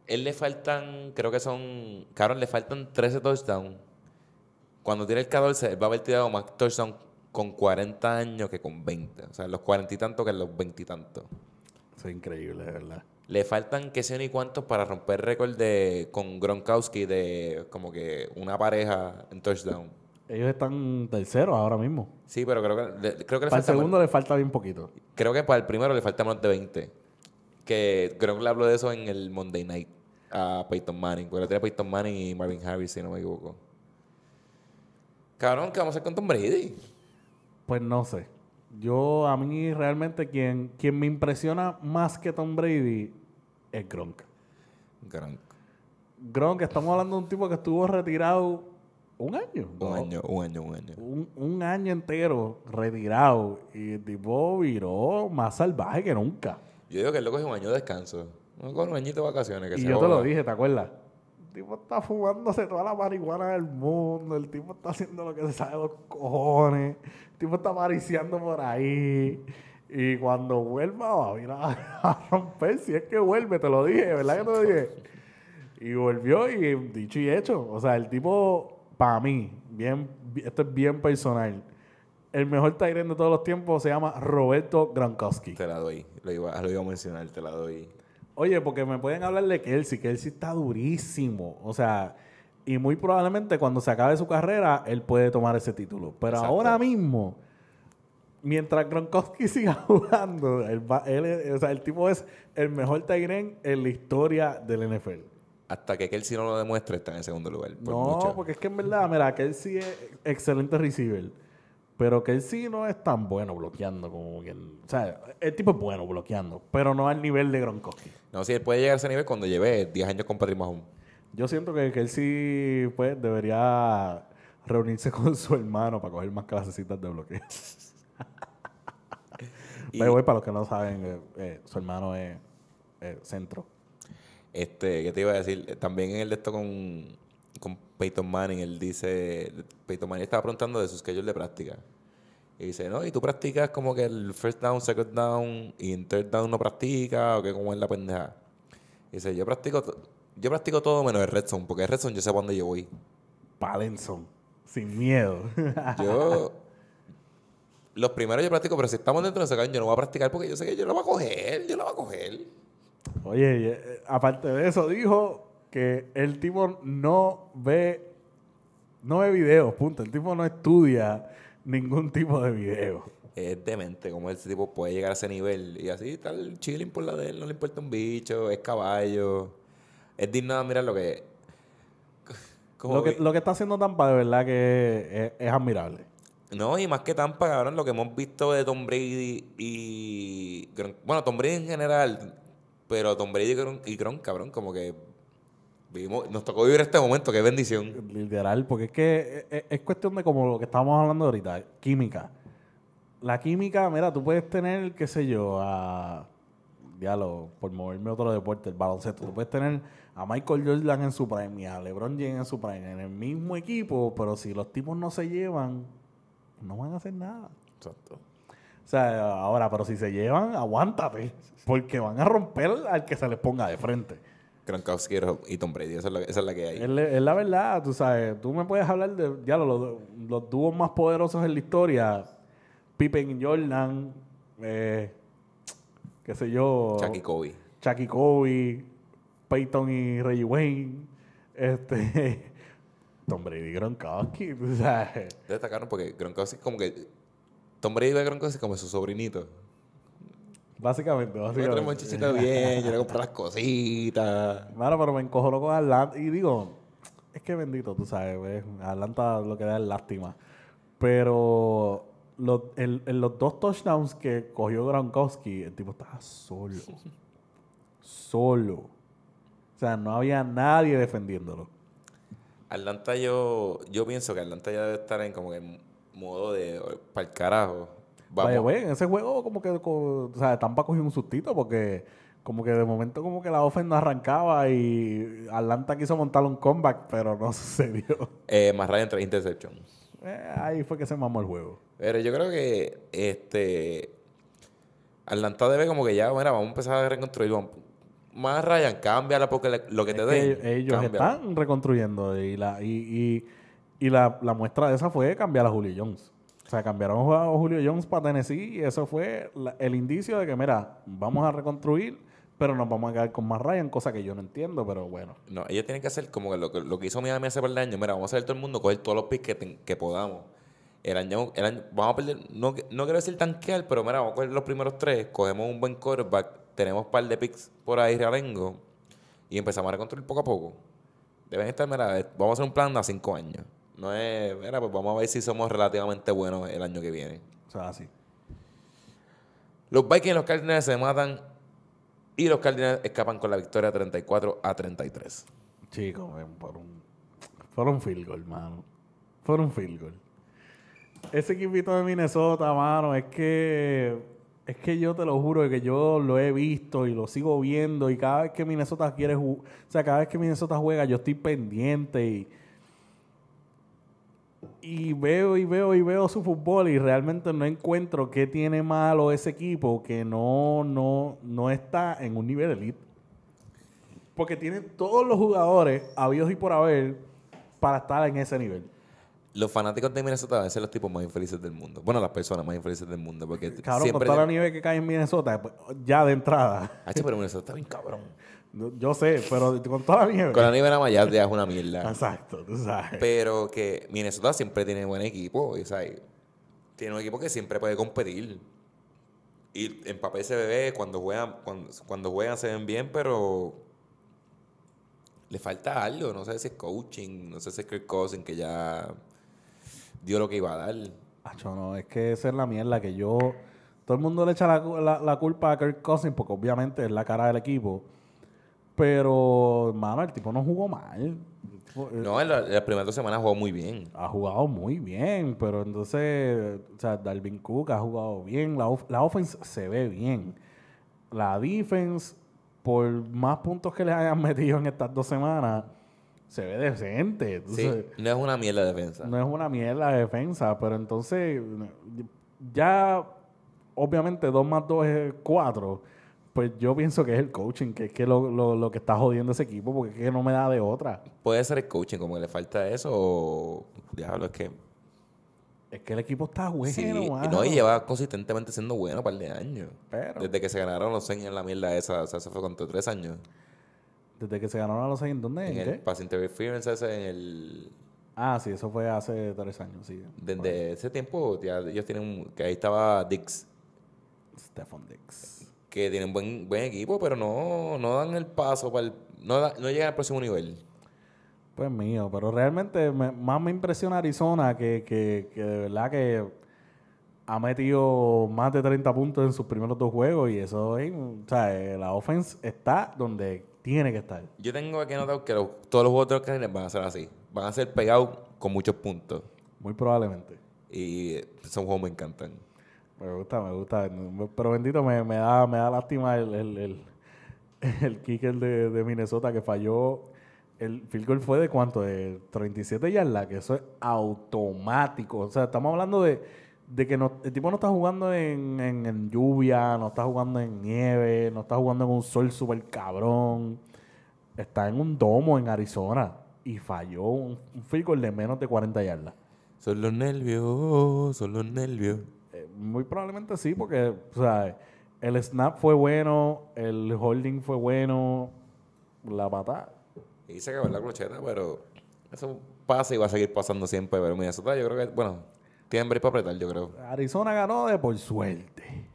Él le faltan, creo que son. Cabrón, le faltan 13 touchdowns. Cuando tiene el 14, él va a haber tirado más touchdowns con 40 años que con 20. O sea, los cuarenta y tantos que los 20 y tanto. Eso es increíble, de verdad. Le faltan qué sé ni cuántos para romper récord de con Gronkowski de como que una pareja en touchdown. Ellos están terceros ahora mismo. Sí, pero creo que, creo para el segundo le falta bien poquito. Creo que para el primero le falta más de 20. Que creo que le hablo de eso en el Monday Night a Peyton Manning. Cuando tenía Peyton Manning y Marvin Harris, si no me equivoco. Cabrón, ¿qué vamos a hacer con Tom Brady? Pues no sé. Yo, a mí realmente quien, quien me impresiona más que Tom Brady es Gronk. Gronk. Gronk, estamos hablando de un tipo que estuvo retirado un año. Un año, un año, un año. Un, año entero retirado y el tipo viró más salvaje que nunca. Yo digo que el loco es un año de descanso. un año de vacaciones. y yo te lo dije, ¿te acuerdas? El tipo está fumándose toda la marihuana del mundo. El tipo está haciendo lo que se sabe de los cojones. El tipo está apariciando por ahí. Y cuando vuelva va a romper. Si es que vuelve, te lo dije, ¿verdad que te lo dije? Y volvió y dicho y hecho. O sea, el tipo para mí, bien, esto es bien personal. El mejor Tyrion de todos los tiempos se llama Roberto Gronkowski. Te la doy, lo iba, a mencionar, te la doy. Oye, porque me pueden hablar de Kelsey, Kelsey está durísimo. O sea, y muy probablemente cuando se acabe su carrera, él puede tomar ese título. Pero ahora mismo, mientras Gronkowski siga jugando, el tipo es el mejor Tyrion en la historia del NFL hasta que Kelsey no lo demuestre, está en el segundo lugar. no, porque es que en verdad, mira, Kelsey es excelente receiver. Pero Kelsey no es tan bueno bloqueando como que... El, o sea, el tipo es bueno bloqueando, pero no al nivel de Gronkowski. No, sí, él puede llegar a ese nivel cuando lleve 10 años con Patrick Mahomes. Yo siento que Kelsey, pues, debería reunirse con su hermano para coger más clasecitas de bloqueo. y... voy para los que no saben, eh, eh, su hermano es eh, centro. Este, ¿qué te iba a decir? También en el de esto con, con Peyton Manning, él dice, Peyton Manning estaba preguntando de sus schedule de práctica. Y dice, no, y tú practicas como que el first down, second down, y en third down no practica, o que como es la pendeja. dice, yo practico, yo practico todo menos el red zone, porque el red zone yo sé dónde yo voy. Palenson, sin miedo. yo, los primeros yo practico, pero si estamos dentro de ese caño, yo no voy a practicar porque yo sé que yo lo voy a coger, yo lo voy a coger. Oye, eh, aparte de eso, dijo que el tipo no ve, no ve videos, punto. El tipo no estudia ningún tipo de video. Es demente como ese tipo puede llegar a ese nivel y así está el chilling por la de él, no le importa un bicho, es caballo. Es digno de admirar lo que lo que, está haciendo Tampa de verdad que es, admirable. No, y más que Tampa, ahora lo que hemos visto de Tom Brady y... Bueno, Tom Brady en general pero Tom Brady y Gronk, cabrón, como que vivimos, nos tocó vivir este momento, qué bendición. Literal, porque es que eh, eh, es, cuestión de como lo que estamos hablando ahorita, química. La química, mira, tú puedes tener, qué sé yo, a diálogo, por moverme a otro deporte, el baloncesto. Tú puedes tener a Michael Jordan en su prime a LeBron James en su prime, en el mismo equipo, pero si los tipos no se llevan, no van a hacer nada. Exacto. O sea, ahora, pero si se llevan, aguántate, porque van a romper al que se les ponga de frente. Gronkowski y Tom Brady, esa es la, que hay. Es, la verdad, tú sabes, tú me puedes hablar de, ya los, los, dúos más poderosos en la historia, Pippen y Jordan, eh, qué sé yo. Chucky Kobe. Chucky Kobe, Peyton y Reggie Wayne, este... Tom Brady y Gronkowski, tú sabes. Destacaron porque Gronkowski como que hombre iba de Gronkowski como su sobrinito. Básicamente, Yo bien, yo le compré las cositas. Claro, pero me encojono con Atlanta. Y digo, es que bendito, tú sabes, Atlanta lo que da es lástima. Pero en los dos touchdowns que cogió Gronkowski, el tipo estaba solo. solo. O sea, no había nadie defendiéndolo. Atlanta yo, yo pienso que Atlanta ya debe estar en como que modo de para el carajo. vaya en ese juego como que o sea, Tampa cogió un sustito porque como que de momento como que la no arrancaba y Atlanta quiso montar un comeback, pero no sucedió. Eh, más Ryan tres interceptions. Eh, ahí fue que se mamó el juego. Pero yo creo que este Atlanta debe como que ya, bueno, vamos a empezar a reconstruir. Más Ryan, cámbiala porque lo que te den. Ellos están reconstruyendo y, la, y y la, muestra de esa fue cambiar a Julio Jones. O sea, cambiaron a Julio Jones para Tennessee y eso fue el indicio de que, mira, vamos a reconstruir, pero nos vamos a quedar con más Ryan, cosa que yo no entiendo, pero bueno. No, ellos tienen que hacer como que lo, que hizo Miami hace par de años. Mira, vamos a hacer todo el mundo, coger todos los picks que, podamos. El año, vamos a perder, no, no quiero decir tanquear, pero mira, vamos a coger los primeros tres, cogemos un buen quarterback, tenemos un par de picks por ahí realengo y empezamos a reconstruir poco a poco. Deben estar, mira, eh, vamos a hacer un plan a cinco años. No es, pues vamos a ver si somos relativamente buenos el año que viene. O sea, así. Los Vikings y los Cardinals se matan y los Cardinals escapan con la victoria 34 a 33. Chicos, por un, por un field goal, mano. Fueron un field goal. Ese equipito de Minnesota, mano, es que es que yo te lo juro que yo lo he visto y lo sigo viendo y cada vez que Minnesota quiere, o sea, cada vez que Minnesota juega yo estoy pendiente y y veo y veo y veo su fútbol y realmente no encuentro qué tiene malo ese equipo que no, no, no está en un nivel elite. Porque tiene todos los jugadores habidos y por haber para estar en ese nivel. Los fanáticos de Minnesota van a ser los tipos más infelices del mundo. Bueno, las personas más infelices del mundo. Porque claro, siempre... con toda la nieve que cae en Minnesota, pues, ya de entrada. H, pero Minnesota está bien cabrón. Yo sé, pero con toda la nieve. Con la nieve Maya ya es una mierda. Exacto, tú sabes. Pero que Minnesota siempre tiene buen equipo. Y, Tiene un equipo que siempre puede competir. Y en papel se ve, cuando juegan, cuando, se ven bien, pero le falta algo. No sé si es coaching, no sé si es Kirk Cousins, que ya dio lo que iba a dar. ah no, es que esa es la mierda que yo... Todo el mundo le echa la culpa a Kirk Cousins porque obviamente es la cara del equipo. Pero, mano, el tipo no jugó mal. Eh, no, en, las primeras dos semanas jugó muy bien. Ha jugado muy bien, pero entonces, o sea, Dalvin Cook ha jugado bien. La, la offense se ve bien. La defense, por más puntos que le hayan metido en estas dos semanas, se ve decente. sí, no es una mierda de defensa. No es una mierda de defensa, pero entonces, ya, obviamente, dos más dos es 4 pues yo pienso que es el coaching, que es que lo, lo, lo que está jodiendo ese equipo, porque es que no me da de otra. Puede ser el coaching, como que le falta eso, o diablo, es que. Es que el equipo está bueno, sí, Y no, y lleva consistentemente siendo bueno un par de años. Pero... Desde que se ganaron los años en la mierda esa, o sea, se fue con tres años. Desde que se ganaron los 6 ¿en dónde? En, el Pass Interference en el. Ah, sí, eso fue hace tres años, sí. Desde ese tiempo, ya, ellos tienen. que ahí estaba Dix. Stefan Dix que tienen buen, buen equipo, pero no, dan el paso no, no llegan al próximo nivel. Pues mío, pero realmente más me impresiona Arizona que, que, que de verdad que ha metido más de 30 puntos en sus primeros dos juegos y eso, es, o sea, la offense está donde tiene que estar. Yo tengo aquí notado que todos los otros de van a ser así. Van a ser pegados con muchos puntos. Muy probablemente. Y son juegos me encantan. Me gusta, me gusta. Pero bendito, me, da, me da lástima el, el, kicker de, Minnesota que falló. El field goal fue de cuánto? De 37 yardas, que eso es automático. O sea, estamos hablando de, que no, el tipo no está jugando en, lluvia, no está jugando en nieve, no está jugando en un sol súper cabrón. Está en un domo en Arizona y falló un, un field goal de menos de 40 yardas. Son los nervios, son los nervios muy probablemente sí, porque, o sea, el snap fue bueno, el holding fue bueno, la patada. Y se acabó la crocheta pero eso pasa y va a seguir pasando siempre. Pero está, yo creo que, bueno, tienen para apretar, yo creo. Arizona ganó de por suerte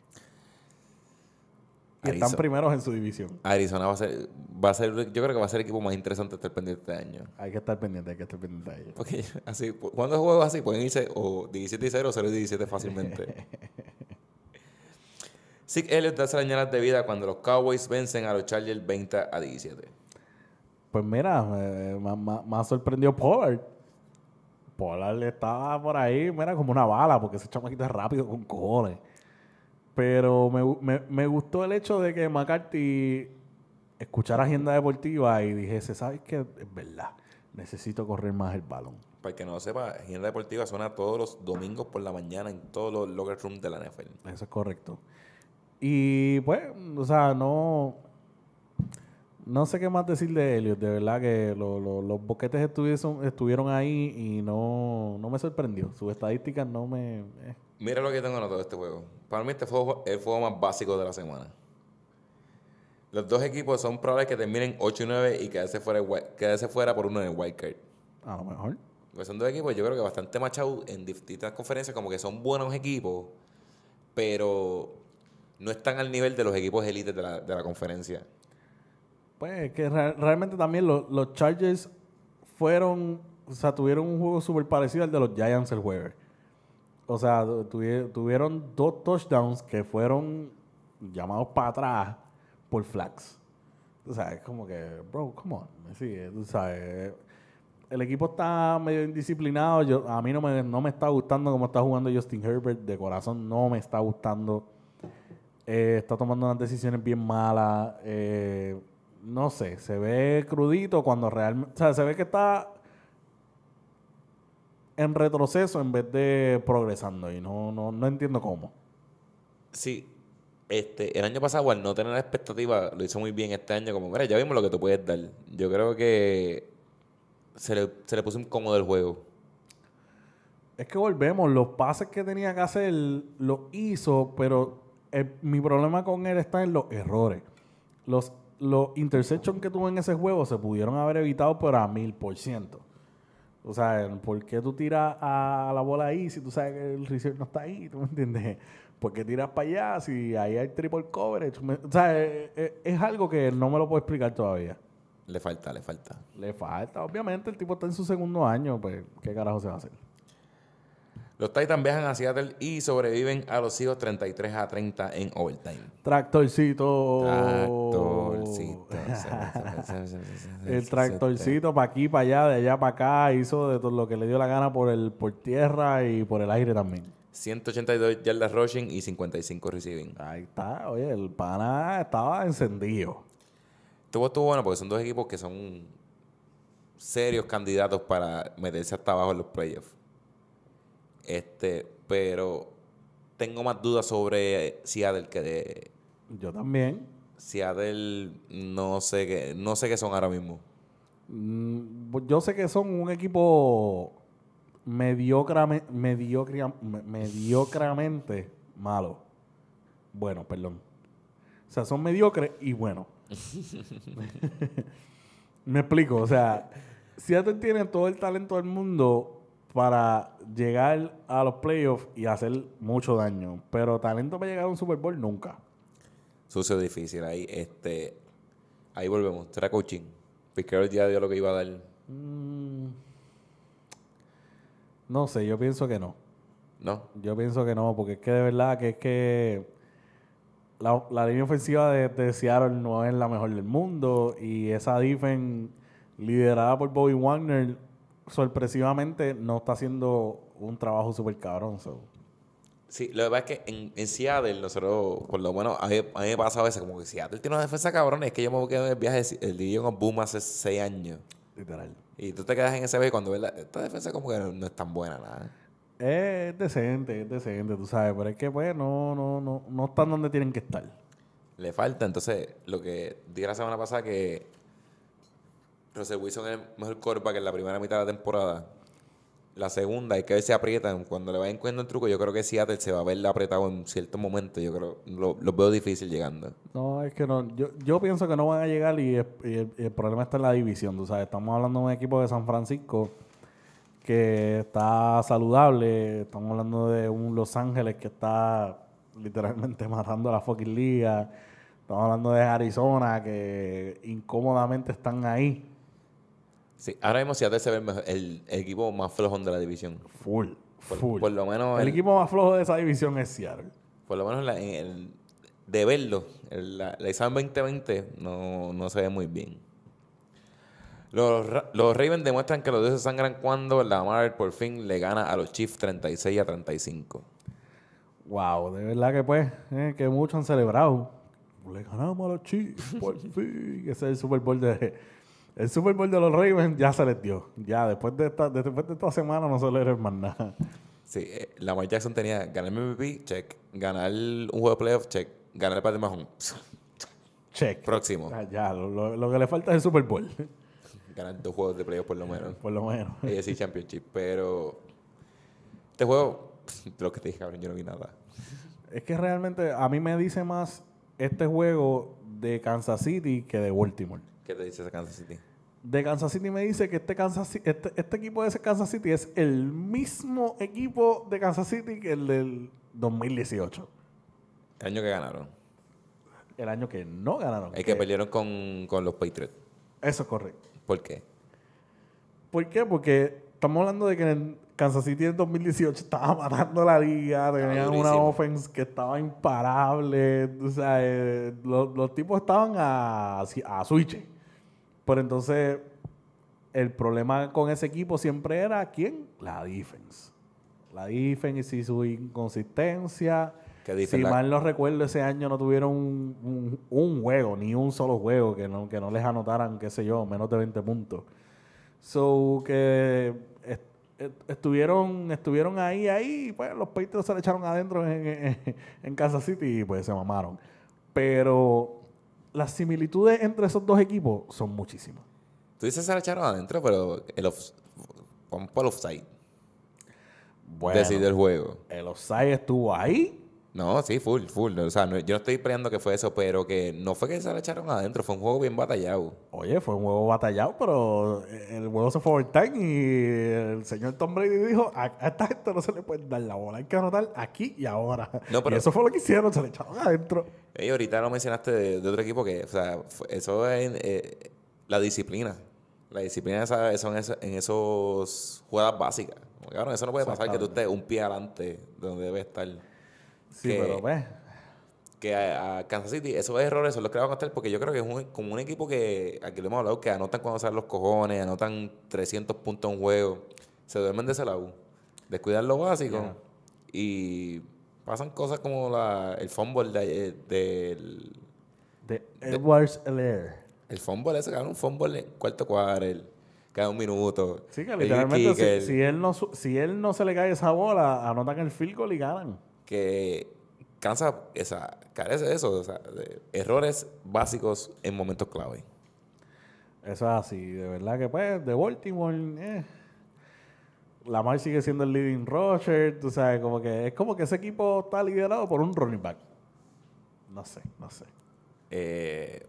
están primeros en su división. Arizona va a ser, va a ser, yo creo que va a ser el equipo más interesante estar pendiente este año. Hay que estar pendiente, hay que estar pendiente de ellos. Porque así, cuando juego así pueden irse o 17 y 0 o 0 y 17 fácilmente. Sick Elliott da señales de vida cuando los Cowboys vencen a los Chargers 20 a 17. Pues mira, más sorprendió sorprendido Pollard. Pollard estaba por ahí, mira, como una bala, porque ese chamaquito es rápido con cojones. Pero me, me, gustó el hecho de que McCarthy escuchara Agenda Deportiva y dijese, ¿sabes qué? Es verdad, necesito correr más el balón. Para que no lo sepa, Agenda Deportiva suena todos los domingos por la mañana en todos los locker rooms de la NFL. Eso es correcto. Y pues, o sea, no. No sé qué más decir de Elliot. De verdad que los boquetes estuvieron, estuvieron ahí y no, no me sorprendió. Sus estadísticas no me. Eh, Mira lo que tengo anotado de este juego. Para mí este fue el juego más básico de la semana. Los dos equipos son probables que terminen 8 y 9 y quedarse fuera, fuera por uno en el card. A lo mejor. Pues son dos equipos, yo creo que bastante machados en distintas conferencias, como que son buenos equipos, pero no están al nivel de los equipos élites de la, conferencia. Pues que realmente también los Chargers fueron, o sea, tuvieron un juego súper parecido al de los Giants el jueves o sea, tuvieron dos touchdowns que fueron llamados para atrás por flags. O sea, es como que, bro, come on. O eh, sea, eh, El equipo está medio indisciplinado. Yo, a mí no me, no me está gustando cómo está jugando Justin Herbert. De corazón no me está gustando. Eh, está tomando unas decisiones bien malas. no sé, se ve crudito cuando realmente... O sea, se ve que está en retroceso en vez de progresando. Y no, no, no entiendo cómo. Sí. Este, el año pasado, al no tener la expectativa, lo hizo muy bien este año. Como, mira, ya vimos lo que te puedes dar. Yo creo que se le, se le puso incómodo el juego. Es que volvemos, los pases que tenía que hacer lo hizo, pero eh, mi problema con él está en los errores. Los, los interceptions que tuvo en ese juego se pudieron haber evitado, pero a mil por ciento. O sea, ¿por qué tú tiras a la bola ahí si tú sabes que el receiver no está ahí? ¿Tú me entiendes? ¿Por qué tiras para allá si ahí hay triple coverage? O sea, eh, eh, eh, es, algo que no me lo puedo explicar todavía. Le falta, le falta. Le falta, obviamente. El tipo está en su segundo año, pues, ¿qué carajo se va a hacer? Los Titans viajan a Seattle y sobreviven a los hijos 33 a 30 en overtime. Tractorcito. Tractorcito. el tractorcito para aquí, para allá, de allá para acá, hizo de todo lo que le dio la gana por el por tierra y por el aire también. 182 yardas rushing y 55 reciben. Ahí está, oye, el pana estaba encendido. Estuvo, estuvo bueno porque son dos equipos que son serios candidatos para meterse hasta abajo en los playoffs. Este, pero tengo más dudas sobre Seattle que de. Yo también. Seattle no sé qué, no sé qué son ahora mismo. Mm, yo sé que son un equipo mediocre, mediocre, mediocramente malo. Bueno, perdón. O sea, son mediocres y bueno. Me explico, o sea, Seattle tiene todo el talento del mundo, para llegar a los playoffs y hacer mucho daño. Pero talento para llegar a un Super Bowl nunca. Sucio difícil ahí. Este, ahí volvemos. Era coaching. Piquero ya dio lo que iba a dar. Mm, no sé, yo pienso que no. ¿No? Yo pienso que no, porque es que de verdad que es que la, línea ofensiva de, de, Seattle no es la mejor del mundo y esa defense liderada por Bobby Wagner sorpresivamente no está haciendo un trabajo súper cabrón. Sí, lo que pasa es que en, Seattle, nosotros, por lo menos, a mí, me pasa a veces como que Seattle tiene una defensa cabrón. Es que yo me quedé en el viaje, el día con Boom hace seis años. Literal. Y tú te quedas en ese viaje cuando ves la, esta defensa como que no, es tan buena nada. Eh, es decente, es decente, tú sabes, pero es que pues no, no, no, no están donde tienen que estar. Le falta, entonces, lo que dije la semana pasada que Russell Wilson es el mejor que en la primera mitad de la temporada. La segunda, hay que ver si aprietan. Cuando le vayan cogiendo el truco, yo creo que Seattle se va a ver apretado en cierto momento. Yo creo, lo, veo difícil llegando. No, es que no. Yo, pienso que no van a llegar y, el, problema está en la división. Tú sabes, estamos hablando de un equipo de San Francisco que está saludable. Estamos hablando de un Los Ángeles que está literalmente matando a la fucking liga. Estamos hablando de Arizona que incómodamente están ahí. Sí, ahora mismo Seattle se ve el, equipo más flojo de la división. Full, full. lo menos el, equipo más flojo de esa división es Seattle. Por lo menos de verlo, la, la 2020 no, se ve muy bien. Los, los Ravens demuestran que los dioses sangran cuando la Marvel por fin le gana a los Chiefs 36 a 35. Wow, de verdad que pues, eh, que muchos han celebrado. Le ganamos a los Chiefs por fin. Ese es el Super Bowl de, el Super Bowl de los Ravens ya se les dio. Ya, después de esta, después de esta semana no se les más nada. Sí, la eh, Lamar Jackson tenía ganar MVP, check. Ganar un juego de playoff, check. Ganar el de Mahomes. Check. Próximo. Ah, ya, lo, que le falta es el Super Bowl. Ganar dos juegos de playoff por lo menos. por lo menos. Y decir Championship. Pero este juego, lo que te dije, cabrón, yo no vi nada. Es que realmente a mí me dice más este juego de Kansas City que de Baltimore. ¿Qué te dice ese Kansas City? De Kansas City me dice que este, Kansas, este, este equipo de ese Kansas City es el mismo equipo de Kansas City que el del 2018. El año que ganaron. El año que no ganaron. El que, perdieron con, con los Patriots. Eso es correcto. ¿Por qué? ¿Por qué? Porque estamos hablando de que en Kansas City en 2018 estaba matando la liga, tenían una offense que estaba imparable, o sea, eh, los, tipos estaban a, a switch. Pero entonces, el problema con ese equipo siempre era quién? La defense. La defense y su inconsistencia. Si mal no recuerdo, ese año no tuvieron un, juego, ni un solo juego que no, que no les anotaran, qué sé yo, menos de 20 puntos. So que estuvieron, estuvieron ahí, ahí, pues los Patriots se le echaron adentro en, en, en City y pues se mamaron. Pero las similitudes entre esos dos equipos son muchísimas. Tú dices se la echaron adentro, pero el off, vamos el offside. Bueno, el juego. El offside estuvo ahí no, sí, full, full. O sea, yo no estoy peleando que fue eso, pero que no fue que se la echaron adentro, fue un juego bien batallado. Oye, fue un juego batallado, pero el juego se fue overtime y el señor Tom Brady dijo, a, esto esta no se le puede dar la bola, hay que anotar aquí y ahora. y eso fue lo que hicieron, se le echaron adentro. Y ahorita lo mencionaste de, otro equipo que, o sea, eso es eh, la disciplina. La disciplina son en, en esos jugadas básicas. Claro, eso no puede pasar que tú estés un pie adelante donde debe estar. Sí, que, pero ve. Que a, Kansas City, esos errores son los que le van a contar porque yo creo que es como un equipo que, aquí lo hemos hablado, que anotan cuando salen los cojones, anotan 300 puntos en juego, se duermen de ese lado, descuidan lo básico y pasan cosas como la, el fumble de, eh, de, Edwards Lair El fumble ese, ganó un fumble en cuarto cuadro, cada un minuto. que literalmente si, él no, si él no se le cae esa bola, anotan el field goal y ganan que cansa esa, carece de eso, de errores básicos en momentos clave. Eso es así, de verdad que pues, de Baltimore, la eh, Lamar sigue siendo el leading rusher, tú sabes, como que es como que ese equipo está liderado por un running back. No sé, no sé. Eh,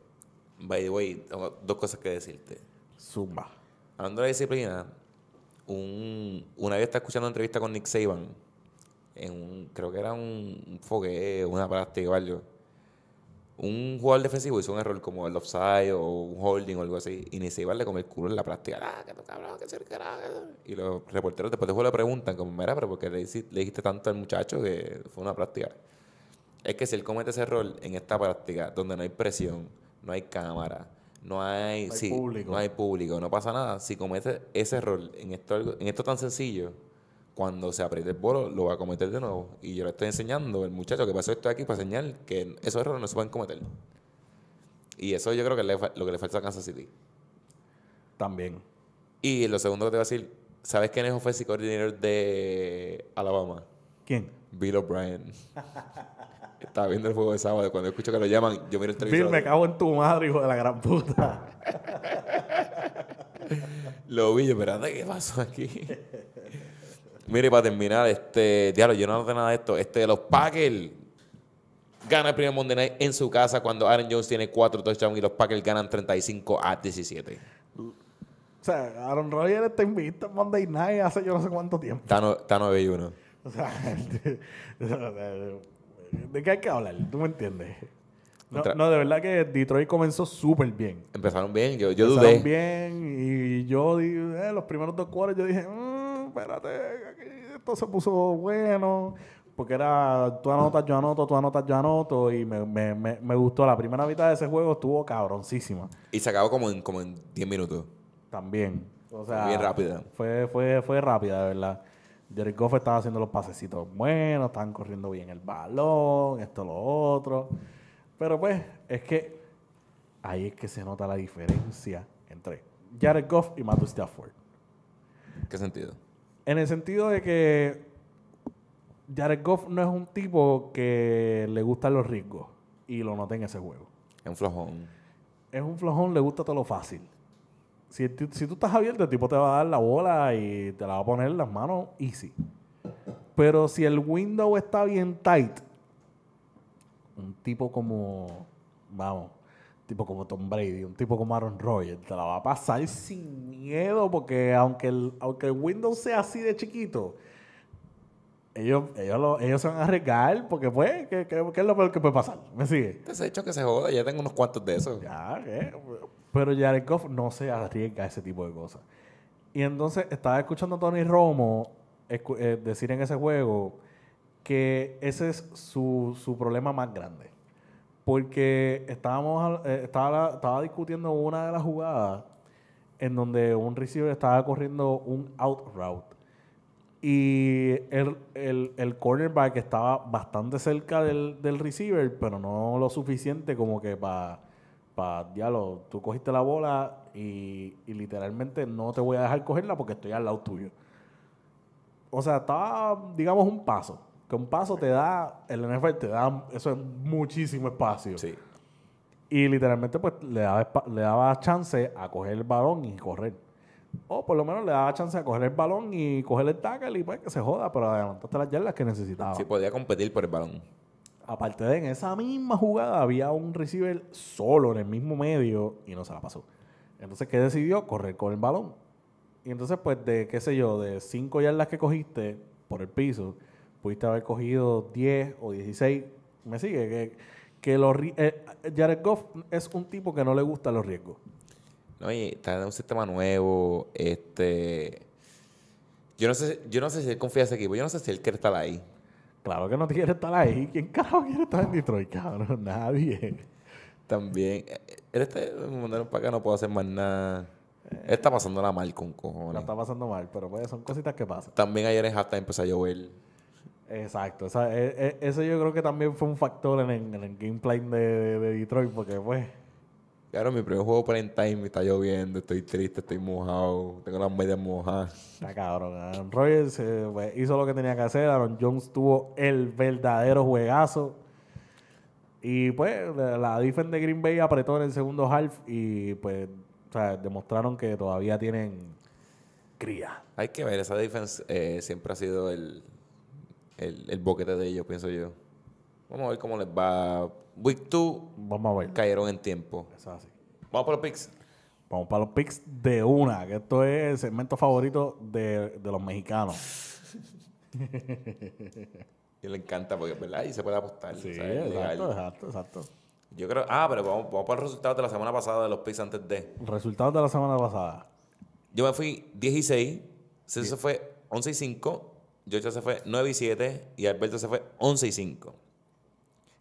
by the way, tengo dos cosas que decirte. Zumba. Hablando de disciplina, una vez estaba escuchando una entrevista con Nick Saban en creo que era un, foguete una práctica o algo. Un jugador defensivo hizo un error como el offside o un holding o algo así, y ni se iba a darle el culo en la práctica. Ah, ah, y los reporteros después de juego le preguntan, como, era pero porque le, dijiste tanto al muchacho que fue una práctica? Es que si él comete ese error en esta práctica, donde no hay presión, no hay cámara, no hay, público. no hay público, no pasa nada. Si comete ese error en esto, en esto tan sencillo, cuando se apriete el bolo lo va a cometer de nuevo. Y yo le estoy enseñando el muchacho que pasó esto aquí para enseñar que esos errores no se pueden cometer. Y eso yo creo que es lo que le falta a Kansas City. También. Y lo segundo que te voy a decir, ¿sabes quién es offensive coordinator de Alabama? ¿Quién? Bill O'Brien. Estaba viendo el juego de sábado. Cuando escucho que lo llaman, yo miro el televisor. Bill, me cago en tu madre, hijo de la gran puta. lo vi yo, pero ¿qué pasó aquí? Mire, para terminar, este, diablo, yo no noté nada de esto. Este, los Packers gana el primer Monday Night en su casa cuando Aaron Jones tiene cuatro touchdowns y los Packers ganan 35 a 17. O sea, Aaron Rodgers está invicto en Monday Night hace yo no sé cuánto tiempo. Está, no, 9 y O sea, de, qué hay que hablar? ¿Tú me entiendes? No, no de verdad que Detroit comenzó súper bien. Empezaron bien, yo, dudé. Empezaron bien y yo, eh, los primeros dos cuartos yo dije... Mm, espérate, esto se puso bueno. Porque era, tú anotas, yo anoto, tú anotas, yo anoto. Y me, gustó. La primera mitad de ese juego estuvo cabroncísima. Y se acabó como en, como en 10 minutos. También. O sea, bien rápida. Fue, fue, fue rápida, de verdad. Jared Goff estaba haciendo los pasecitos buenos, estaban corriendo bien el balón, esto, lo otro. Pero pues, es que ahí es que se nota la diferencia entre Jared Goff y Matthew Stafford. ¿Qué sentido? En el sentido de que Jared Goff no es un tipo que le gustan los riesgos. Y lo noten en ese juego. Es un flojón. Es un flojón, le gusta todo lo fácil. Si, si tú estás abierto, el tipo te va a dar la bola y te la va a poner en las manos easy. Pero si el window está bien tight, un tipo como, vamos, tipo como Tom Brady, un tipo como Aaron Rodgers, te la va a pasar sin miedo porque aunque el, aunque Windows sea así de chiquito, ellos, ellos, se van a arriesgar porque pues, ¿qué, qué, es lo peor que puede pasar? ¿Me sigue? Te pues, has hecho que se joda, ya tengo unos cuantos de esos. Ya, ¿qué? Pero Jared Goff no se arriesga a ese tipo de cosas. Y entonces estaba escuchando a Tony Romo eh, decir en ese juego que ese es su, su problema más grande porque estábamos, eh, estaba, estaba discutiendo una de las jugadas en donde un receiver estaba corriendo un out route. Y el, el, el cornerback estaba bastante cerca del, receiver, pero no lo suficiente como que para, ya tú cogiste la bola y, y, literalmente no te voy a dejar cogerla porque estoy al lado tuyo. O sea, estaba, digamos, un paso. Que un paso te da, el NFL te da, eso es muchísimo espacio. Sí. Y literalmente, pues le daba, le daba chance a coger el balón y correr. O por lo menos le daba chance a coger el balón y coger el tackle y pues que se joda, pero adelantaste las yardas que necesitaba. Sí, podía competir por el balón. Aparte de en esa misma jugada había un receiver solo en el mismo medio y no se la pasó. Entonces, ¿qué decidió? Correr con el balón. Y entonces, pues, de qué sé yo, de cinco yardas que cogiste por el piso, pudiste haber cogido 10 o 16. ¿Me sigue? Que, que los, eh, Jared Goff es un tipo que no le gusta los riesgos. No, y está en un sistema nuevo. Este. Yo no sé, yo no sé si él confía en ese equipo. Yo no sé si él quiere estar ahí. Claro que no quiere estar ahí. ¿Quién carajo quiere estar en Detroit, cabrón? Nadie. También. Eh, él está mandaron para acá, no puedo hacer más nada. está pasando mal con cojones. está pasando mal, pero pues son cositas que pasan. También ayer en Hasta empezó a llover. Exacto, o e, e, eso yo creo que también fue un factor en, el, gameplay de, Detroit, porque pues... Claro, mi primer juego para en time, está lloviendo, estoy triste, estoy mojado, tengo las medias mojadas. Está cabrón, Aaron ah. Rodgers pues, hizo lo que tenía que hacer, Aaron Jones tuvo el verdadero juegazo. Y pues la defense de Green Bay apretó en el segundo half y pues o sea, demostraron que todavía tienen cría. Hay que ver, esa defense eh, siempre ha sido el, el, boquete de ellos, pienso yo. Vamos a ver cómo les va. Week 2. Vamos a ver. Cayeron en tiempo. así. Vamos para los picks. Vamos para los picks de una, que esto es el segmento favorito de, los mexicanos. y le encanta porque, ¿verdad? Y se puede apostar. Sí, exacto, exacto, Yo creo. Ah, pero vamos, vamos para los resultados de la semana pasada de los picks antes de. Resultados de la semana pasada. Yo me fui 16 y 6. fue 11 y 5 ya se fue 9 y 7 y Alberto se fue 11 y 5.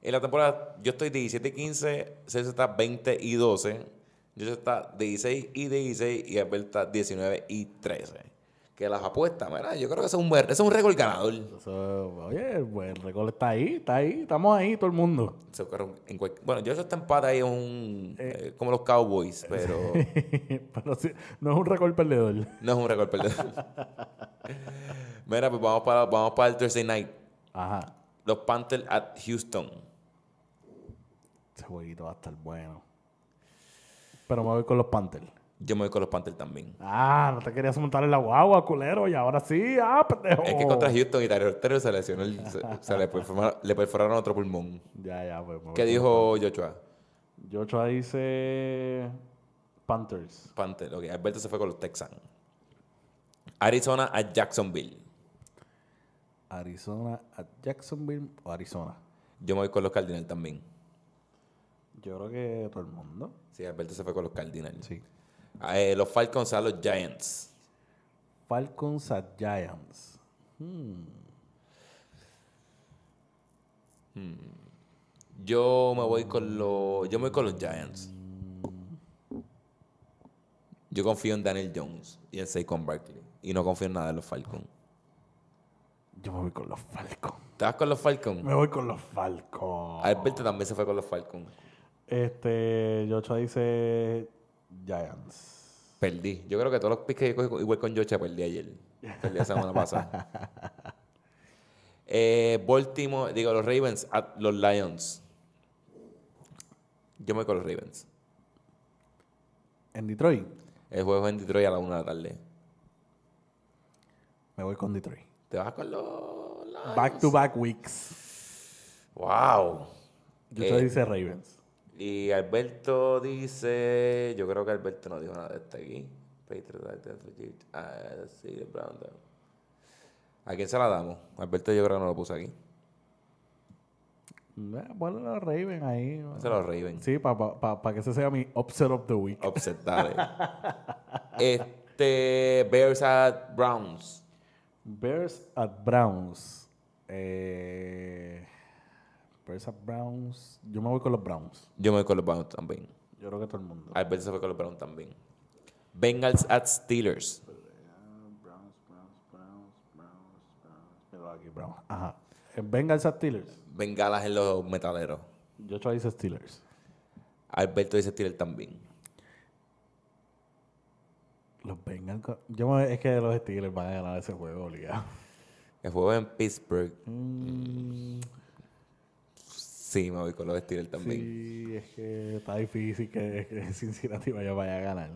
En la temporada yo estoy 17 y 15, César está 20 y 12, yo está 16 y 16 y Alberto está 19 y 13 que las apuestas, ¿verdad? Yo creo que es un buen, es un récord ganador. oye, el récord está ahí, está ahí, estamos ahí todo el mundo. En bueno, yo está empate ahí un, eh. Eh, como los Cowboys, pero... no es un récord perdedor. No es un récord perdedor. Mira, pues vamos para, vamos para el Thursday Night. Ajá. Los Panthers at Houston. Ese jueguito va a estar bueno. Pero me voy con los Panthers. Yo me voy con los Panthers también. Ah, no te querías montar en la guagua, culero, y ahora sí, ah, pendejo. Es que contra Houston y Tarjotero se lesionó, se, le, perforaron, otro pulmón. Ya, ya, pues. ¿Qué dijo Joshua? Joshua dice Panthers. Panthers, ok. Alberto se fue con los Texans. Arizona a Jacksonville. Arizona a Jacksonville o Arizona. Yo me voy con los Cardinals también. Yo creo que todo el mundo. Sí, Alberto se fue con los Cardinals. Sí. Ah, eh, los Falcons a los Giants. Falcons a Giants. Hmm. Hmm. Yo me voy con los. Yo me voy con los Giants. Yo confío en Daniel Jones y en Saquon Barkley. Y no confío en nada de los Falcons. Yo me voy con los Falcons. ¿Te vas con los Falcons? Me voy con los Falcons. Alberto también se fue con los Falcons. Este, Yocho dice Giants. Perdí. Yo creo que todos los picks que yo cogí igual con Yocha perdí ayer. Perdí la semana pasada. Eh, Baltimore, digo, los Ravens, ah, los Lions. Yo me voy con los Ravens. ¿En Detroit? El juego en Detroit a la una de la tarde. Me voy con Detroit. Te vas con los Lions. Back to back weeks. Wow. Yo te eh, dice Ravens. Y Alberto dice, yo creo que Alberto no dijo nada de este aquí. Ah, ¿A quién se la damos? Alberto yo creo que no lo puse aquí. Eh, bueno, lo Raven ahí. Se los Raven. Sí, para pa, pa, que ese sea mi upset of the week. Upset, dale. este, Bears at Browns. Bears at Browns. Eh, esa Browns. Yo me voy con los Browns. Yo me voy con los Browns también. Yo creo que todo el mundo. Alberto se fue con los Browns también. Bengals at Steelers. Browns, Browns, Browns, Browns, Browns. aquí, Browns. Ajá. Eh, Bengals at Steelers. Bengalas en los metaleros. Yo dice Steelers. Alberto dice Steelers también. Los Bengals. Yo me- es que los Steelers van a ganar ese juego, obligado. El juego en Pittsburgh. Mm. Sí, me voy con los Steelers también. Sí, es que está difícil que, Cincinnati vaya, vaya a ganar.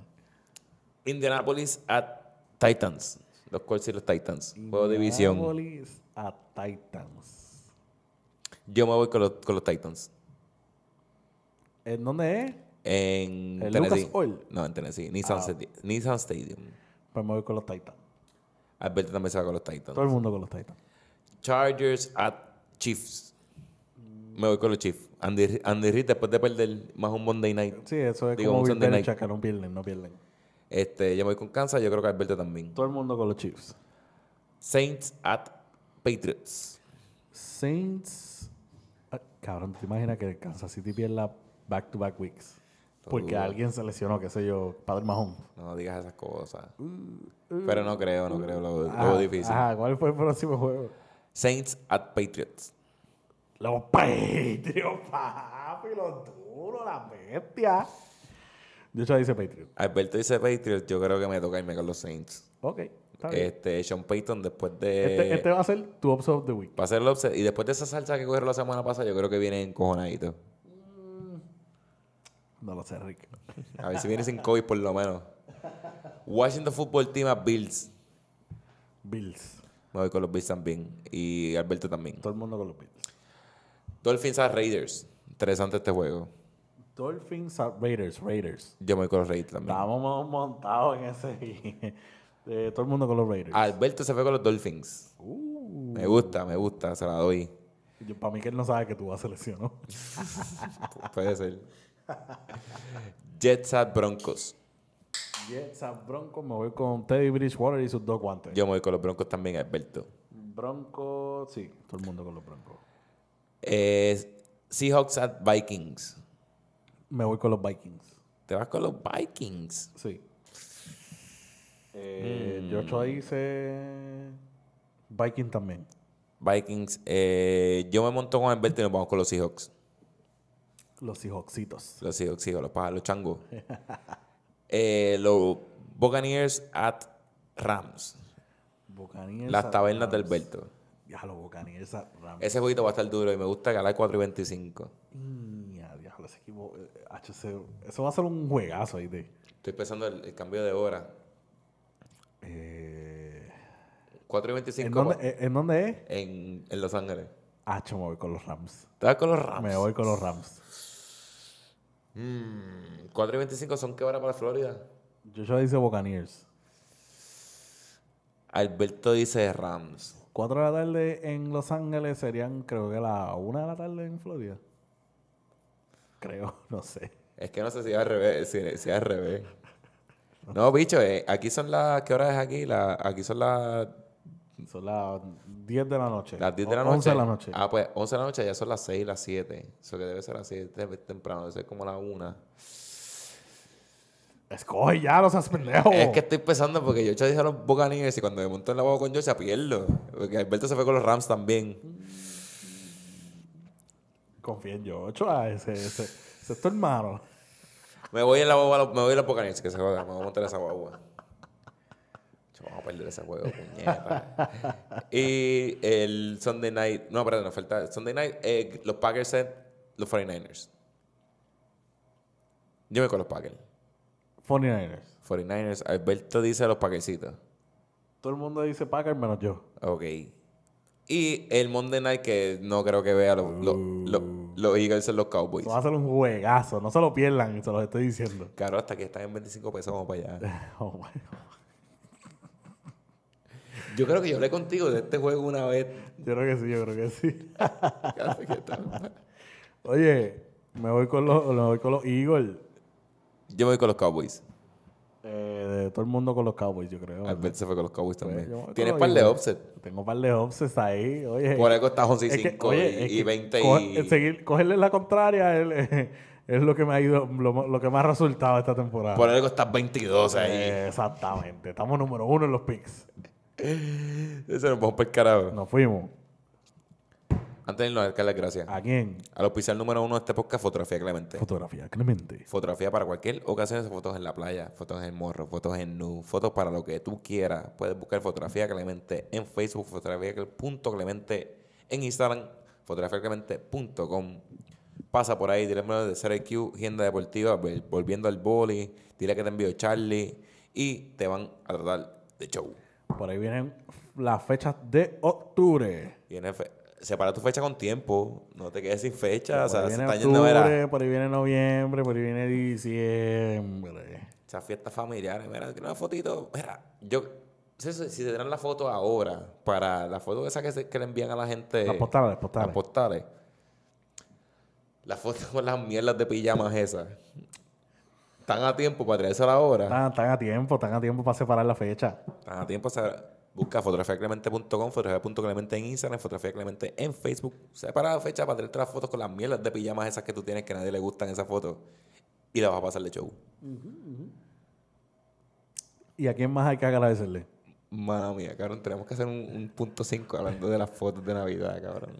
Indianapolis at Titans. Los Colts y los Titans. Juego división. Indianapolis at Titans. Yo me voy con los, con los Titans. ¿En dónde es? En Tennessee. Oil? No, en Tennessee. Nissan, ah, Nissan Stadium. Pues me voy con los Titans. Alberto también se va con los Titans. Todo el mundo con los Titans. Chargers at Chiefs me voy con los Chiefs. Andy, Andy Reid después de perder más un Monday night. Sí, eso es como un Sunday night. no pierden, no pierden. Este, yo me voy con Kansas, yo creo que Alberto también. Todo el mundo con los Chiefs. Saints at Patriots. Saints. cabrón, ¿te imaginas que Kansas City pierda back-to-back weeks? Porque alguien se lesionó, qué sé yo, Padre Mahón. No digas esas cosas. Uh, uh. Pero no creo, no creo, lo, difícil. ah, ¿cuál fue el próximo juego? Saints at Patriots. Los Patreon, papi, los duros, la bestia! De hecho, dice Patreon. Alberto dice Patriots, yo creo que me toca irme con los Saints. Ok. Está bien. Este, Sean Payton después de. Este, este va a ser tu Ops of the Week. Va a ser el upset. Y después de esa salsa que cogieron la semana pasada, yo creo que viene encojonadito. Mm. No lo sé, Rick. A ver si viene sin COVID por lo menos. Washington Football Team a Bills. Bills. Me voy con los Bills también. Y Alberto también. Todo el mundo con los Bills. Dolphins a Raiders. Interesante este juego. Dolphins a Raiders, Raiders. Yo me voy con los Raiders también. Estábamos montados en ese. Eh, todo el mundo con los Raiders. Alberto se fue con los Dolphins. Uh. Me gusta, me gusta, se la doy. Yo, para mí que él no sabe que tú vas a seleccionar. Puede ser. Jets at Broncos. Jets at Broncos. Me voy con Teddy Bridgewater y sus dos guantes. Yo me voy con los Broncos también, Alberto. Broncos, sí. Todo el mundo con los Broncos. Seahawks at Vikings. Me voy con los Vikings. ¿Te vas con los Vikings? Sí. Eh, yo mm. estoy Vikings también. Vikings. Eh, yo me monto con Alberto y nos vamos con los Seahawks. Los Seahawksitos. Los Seahawks, los pájaros, los changos. Eh, los Buccaneers at Rams. Las tabernas de Alberto. Ese jueguito va a estar duro y me gusta ganar 4 y 25. Eh, eso va a ser un juegazo ahí de. Estoy pensando el, el cambio de hora. 4 eh, y 25 eh, ¿En dónde es? en, Los Ángeles. yo me voy con los Rams. ¿Te vas con los Rams? Me voy con los Rams. 4 mm, y 25 son qué hora para Florida. Yo ya dice Bocaniers Alberto dice Rams. 4 de la tarde en Los Ángeles serían, creo que la 1 de la tarde en Florida. Creo, no sé. Es que no sé si es al revés. Si, es al revés. no, bicho, eh, aquí son las. ¿Qué hora es aquí? La, aquí son las. Son las 10 de la noche. Las 10 de la noche. 11 de la noche. Ah, pues 11 de la noche ya son las 6, y las 7. Eso que debe ser así temprano, debe ser como la 1. Escoge ya, no seas Es que estoy pensando porque yo ya dije a los Buccaneers y cuando me monté en la boda con George, pierdo. Porque Alberto se fue con los Rams también. Confía en yo ese, ese, es tu hermano. Me voy en la boda me voy a los Buccaneers que se juega, me voy a montar esa guagua. Vamos a perder ese juego, y el Sunday night. No, perdón, falta. Sunday night, eh, los Packers, los 49ers. Yo me con los Packers. 49ers. 49ers. Alberto dice los paquecitos. Todo el mundo dice Packers menos yo. Ok. Y el Monday Night que no creo que vea los, los, Eagles en los Cowboys. Va a ser un juegazo. No se lo pierdan, se los estoy diciendo. Claro, hasta que están en 25 pesos vamos para allá. Oh, yo creo que yo hablé contigo de este juego una vez. Yo creo que sí, yo creo que sí. Oye, me voy con los, me voy con los Eagles. Yo voy con los Cowboys. Eh, de todo el mundo con los Cowboys, yo creo. Ah, pues, se fue con los Cowboys pues, también. Tienes par de offsets? Tengo par de offsets ahí. Oye, Por algo está 11 y y, 20 y... Eh, seguir, cogerle la contraria es, lo que me ha ido, lo, que más ha resultado esta temporada. Por algo estás 22 ahí. Eh, exactamente. Estamos número uno en los picks. Ese nos vamos para el Nos fuimos. Antes de irnos a gracias. ¿A quién? Al oficial número uno de este podcast, Fotografía Clemente. Fotografía Clemente. Fotografía para cualquier ocasión. Fotos en la playa, fotos en el morro, fotos en nu, fotos para lo que tú quieras. Puedes buscar Fotografía Clemente en Facebook, Clemente en Instagram, fotografiaclemente.com. Pasa por ahí, dile mando de CRQ, agenda deportiva, volviendo al boli, dile que te envío Charlie y te van a tratar de show. Por ahí vienen las fechas de octubre. Viene fe separa tu fecha con tiempo. No te quedes sin fecha. Por ahí viene noviembre, por ahí viene diciembre. Esas fiestas familiares. Mira, una fotito. Mira, yo. Si, te dan la foto ahora, para la foto esa que, que le envían a la gente. Las postales, las postales. Las fotos La foto con las mierdas de pijamas esas. Están a tiempo para traerse a la hora. Están, a tiempo, están a tiempo para separar la fecha. Están a tiempo para Busca fotografiaclemente.com, fotografía.clemente en Instagram, Fotografía.Clemente en Facebook. Separa fecha para traer las fotos con las mierdas de pijamas esas que tú tienes que a nadie le gustan esas fotos. Y la vas a pasar de show. ¿Y a quién más hay que agradecerle? Mano mía, cabrón, tenemos que hacer un, punto 5 hablando de las fotos de Navidad, cabrón.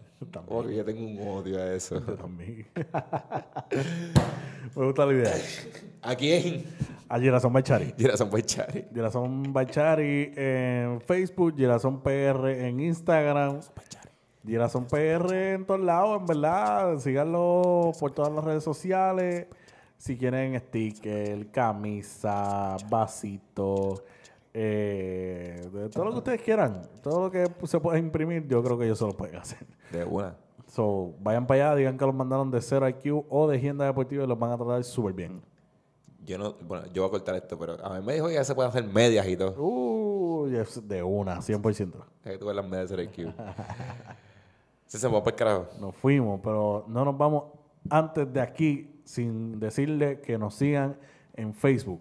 Porque yo tengo un odio a eso. Yo también. Me gusta la idea. ¿A quién? A Gerasón Bachari. Gerasón Bachari. Gerasón Bachari en Facebook, Gerasón PR en Instagram. Gerasón PR en todos lados, en verdad. Síganlo por todas las redes sociales. Si quieren sticker, camisa, vasito eh, todo lo que ustedes quieran, todo lo que se pueda imprimir, yo creo que ellos se lo pueden hacer. De una. So, vayan para allá, digan que los mandaron de Cero IQ o de agenda Deportiva y los van a tratar súper bien. Yo no, bueno, yo voy a cortar esto, pero a mí me dijo que ya se pueden hacer medias y todo. Uh, de una, 100%. Es que tú las medias de Cero IQ. sí, se fue Nos fuimos, pero no nos vamos antes de aquí sin decirle que nos sigan en Facebook,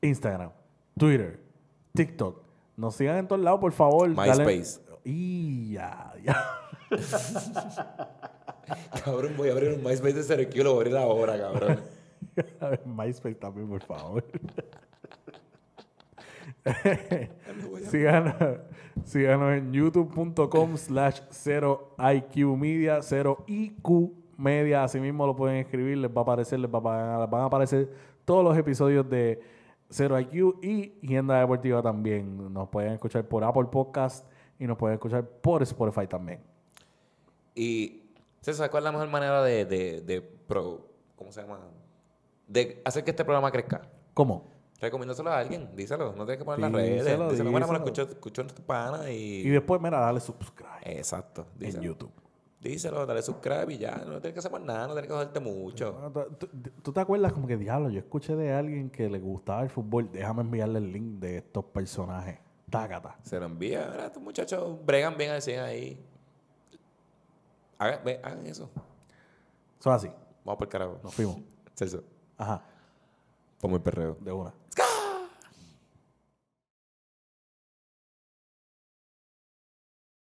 Instagram, Twitter, TikTok. Nos sigan en todos lados, por favor. MySpace. Y ya, ya. cabrón, voy a abrir un MySpace de Serequio, lo voy a abrir ahora, cabrón. MySpace también, por favor. síganos, en youtube.com slash 0IQ Media, 0IQ Media. Así mismo lo pueden escribir, les va a aparecer, les va van a aparecer todos los episodios de Cero IQ y Agenda Deportiva también. Nos pueden escuchar por Apple Podcast y nos pueden escuchar por Spotify también. Y César, ¿cuál es la mejor manera de, de, de ¿cómo se llama? De hacer que este programa crezca. ¿Cómo? Recomiéndoselo a alguien, díselo, no tienes que poner las redes. Díselo, díselo. Bueno, me tu pana y. Y después, mira, dale subscribe. Exacto. En YouTube díselo, dale subscribe y ya, no tienes que hacer más nada, no tienes que joderte mucho. ¿Tú te acuerdas como que, diablo, yo escuché de alguien que le gustaba el fútbol, déjame enviarle el link de estos personajes. Tácata. Se lo envía, ¿verdad? Estos muchachos bregan bien así ahí. Hagan, eso. Eso así. Vamos por el carajo. Nos fuimos. Celso. Ajá. Pongo el perreo. De una.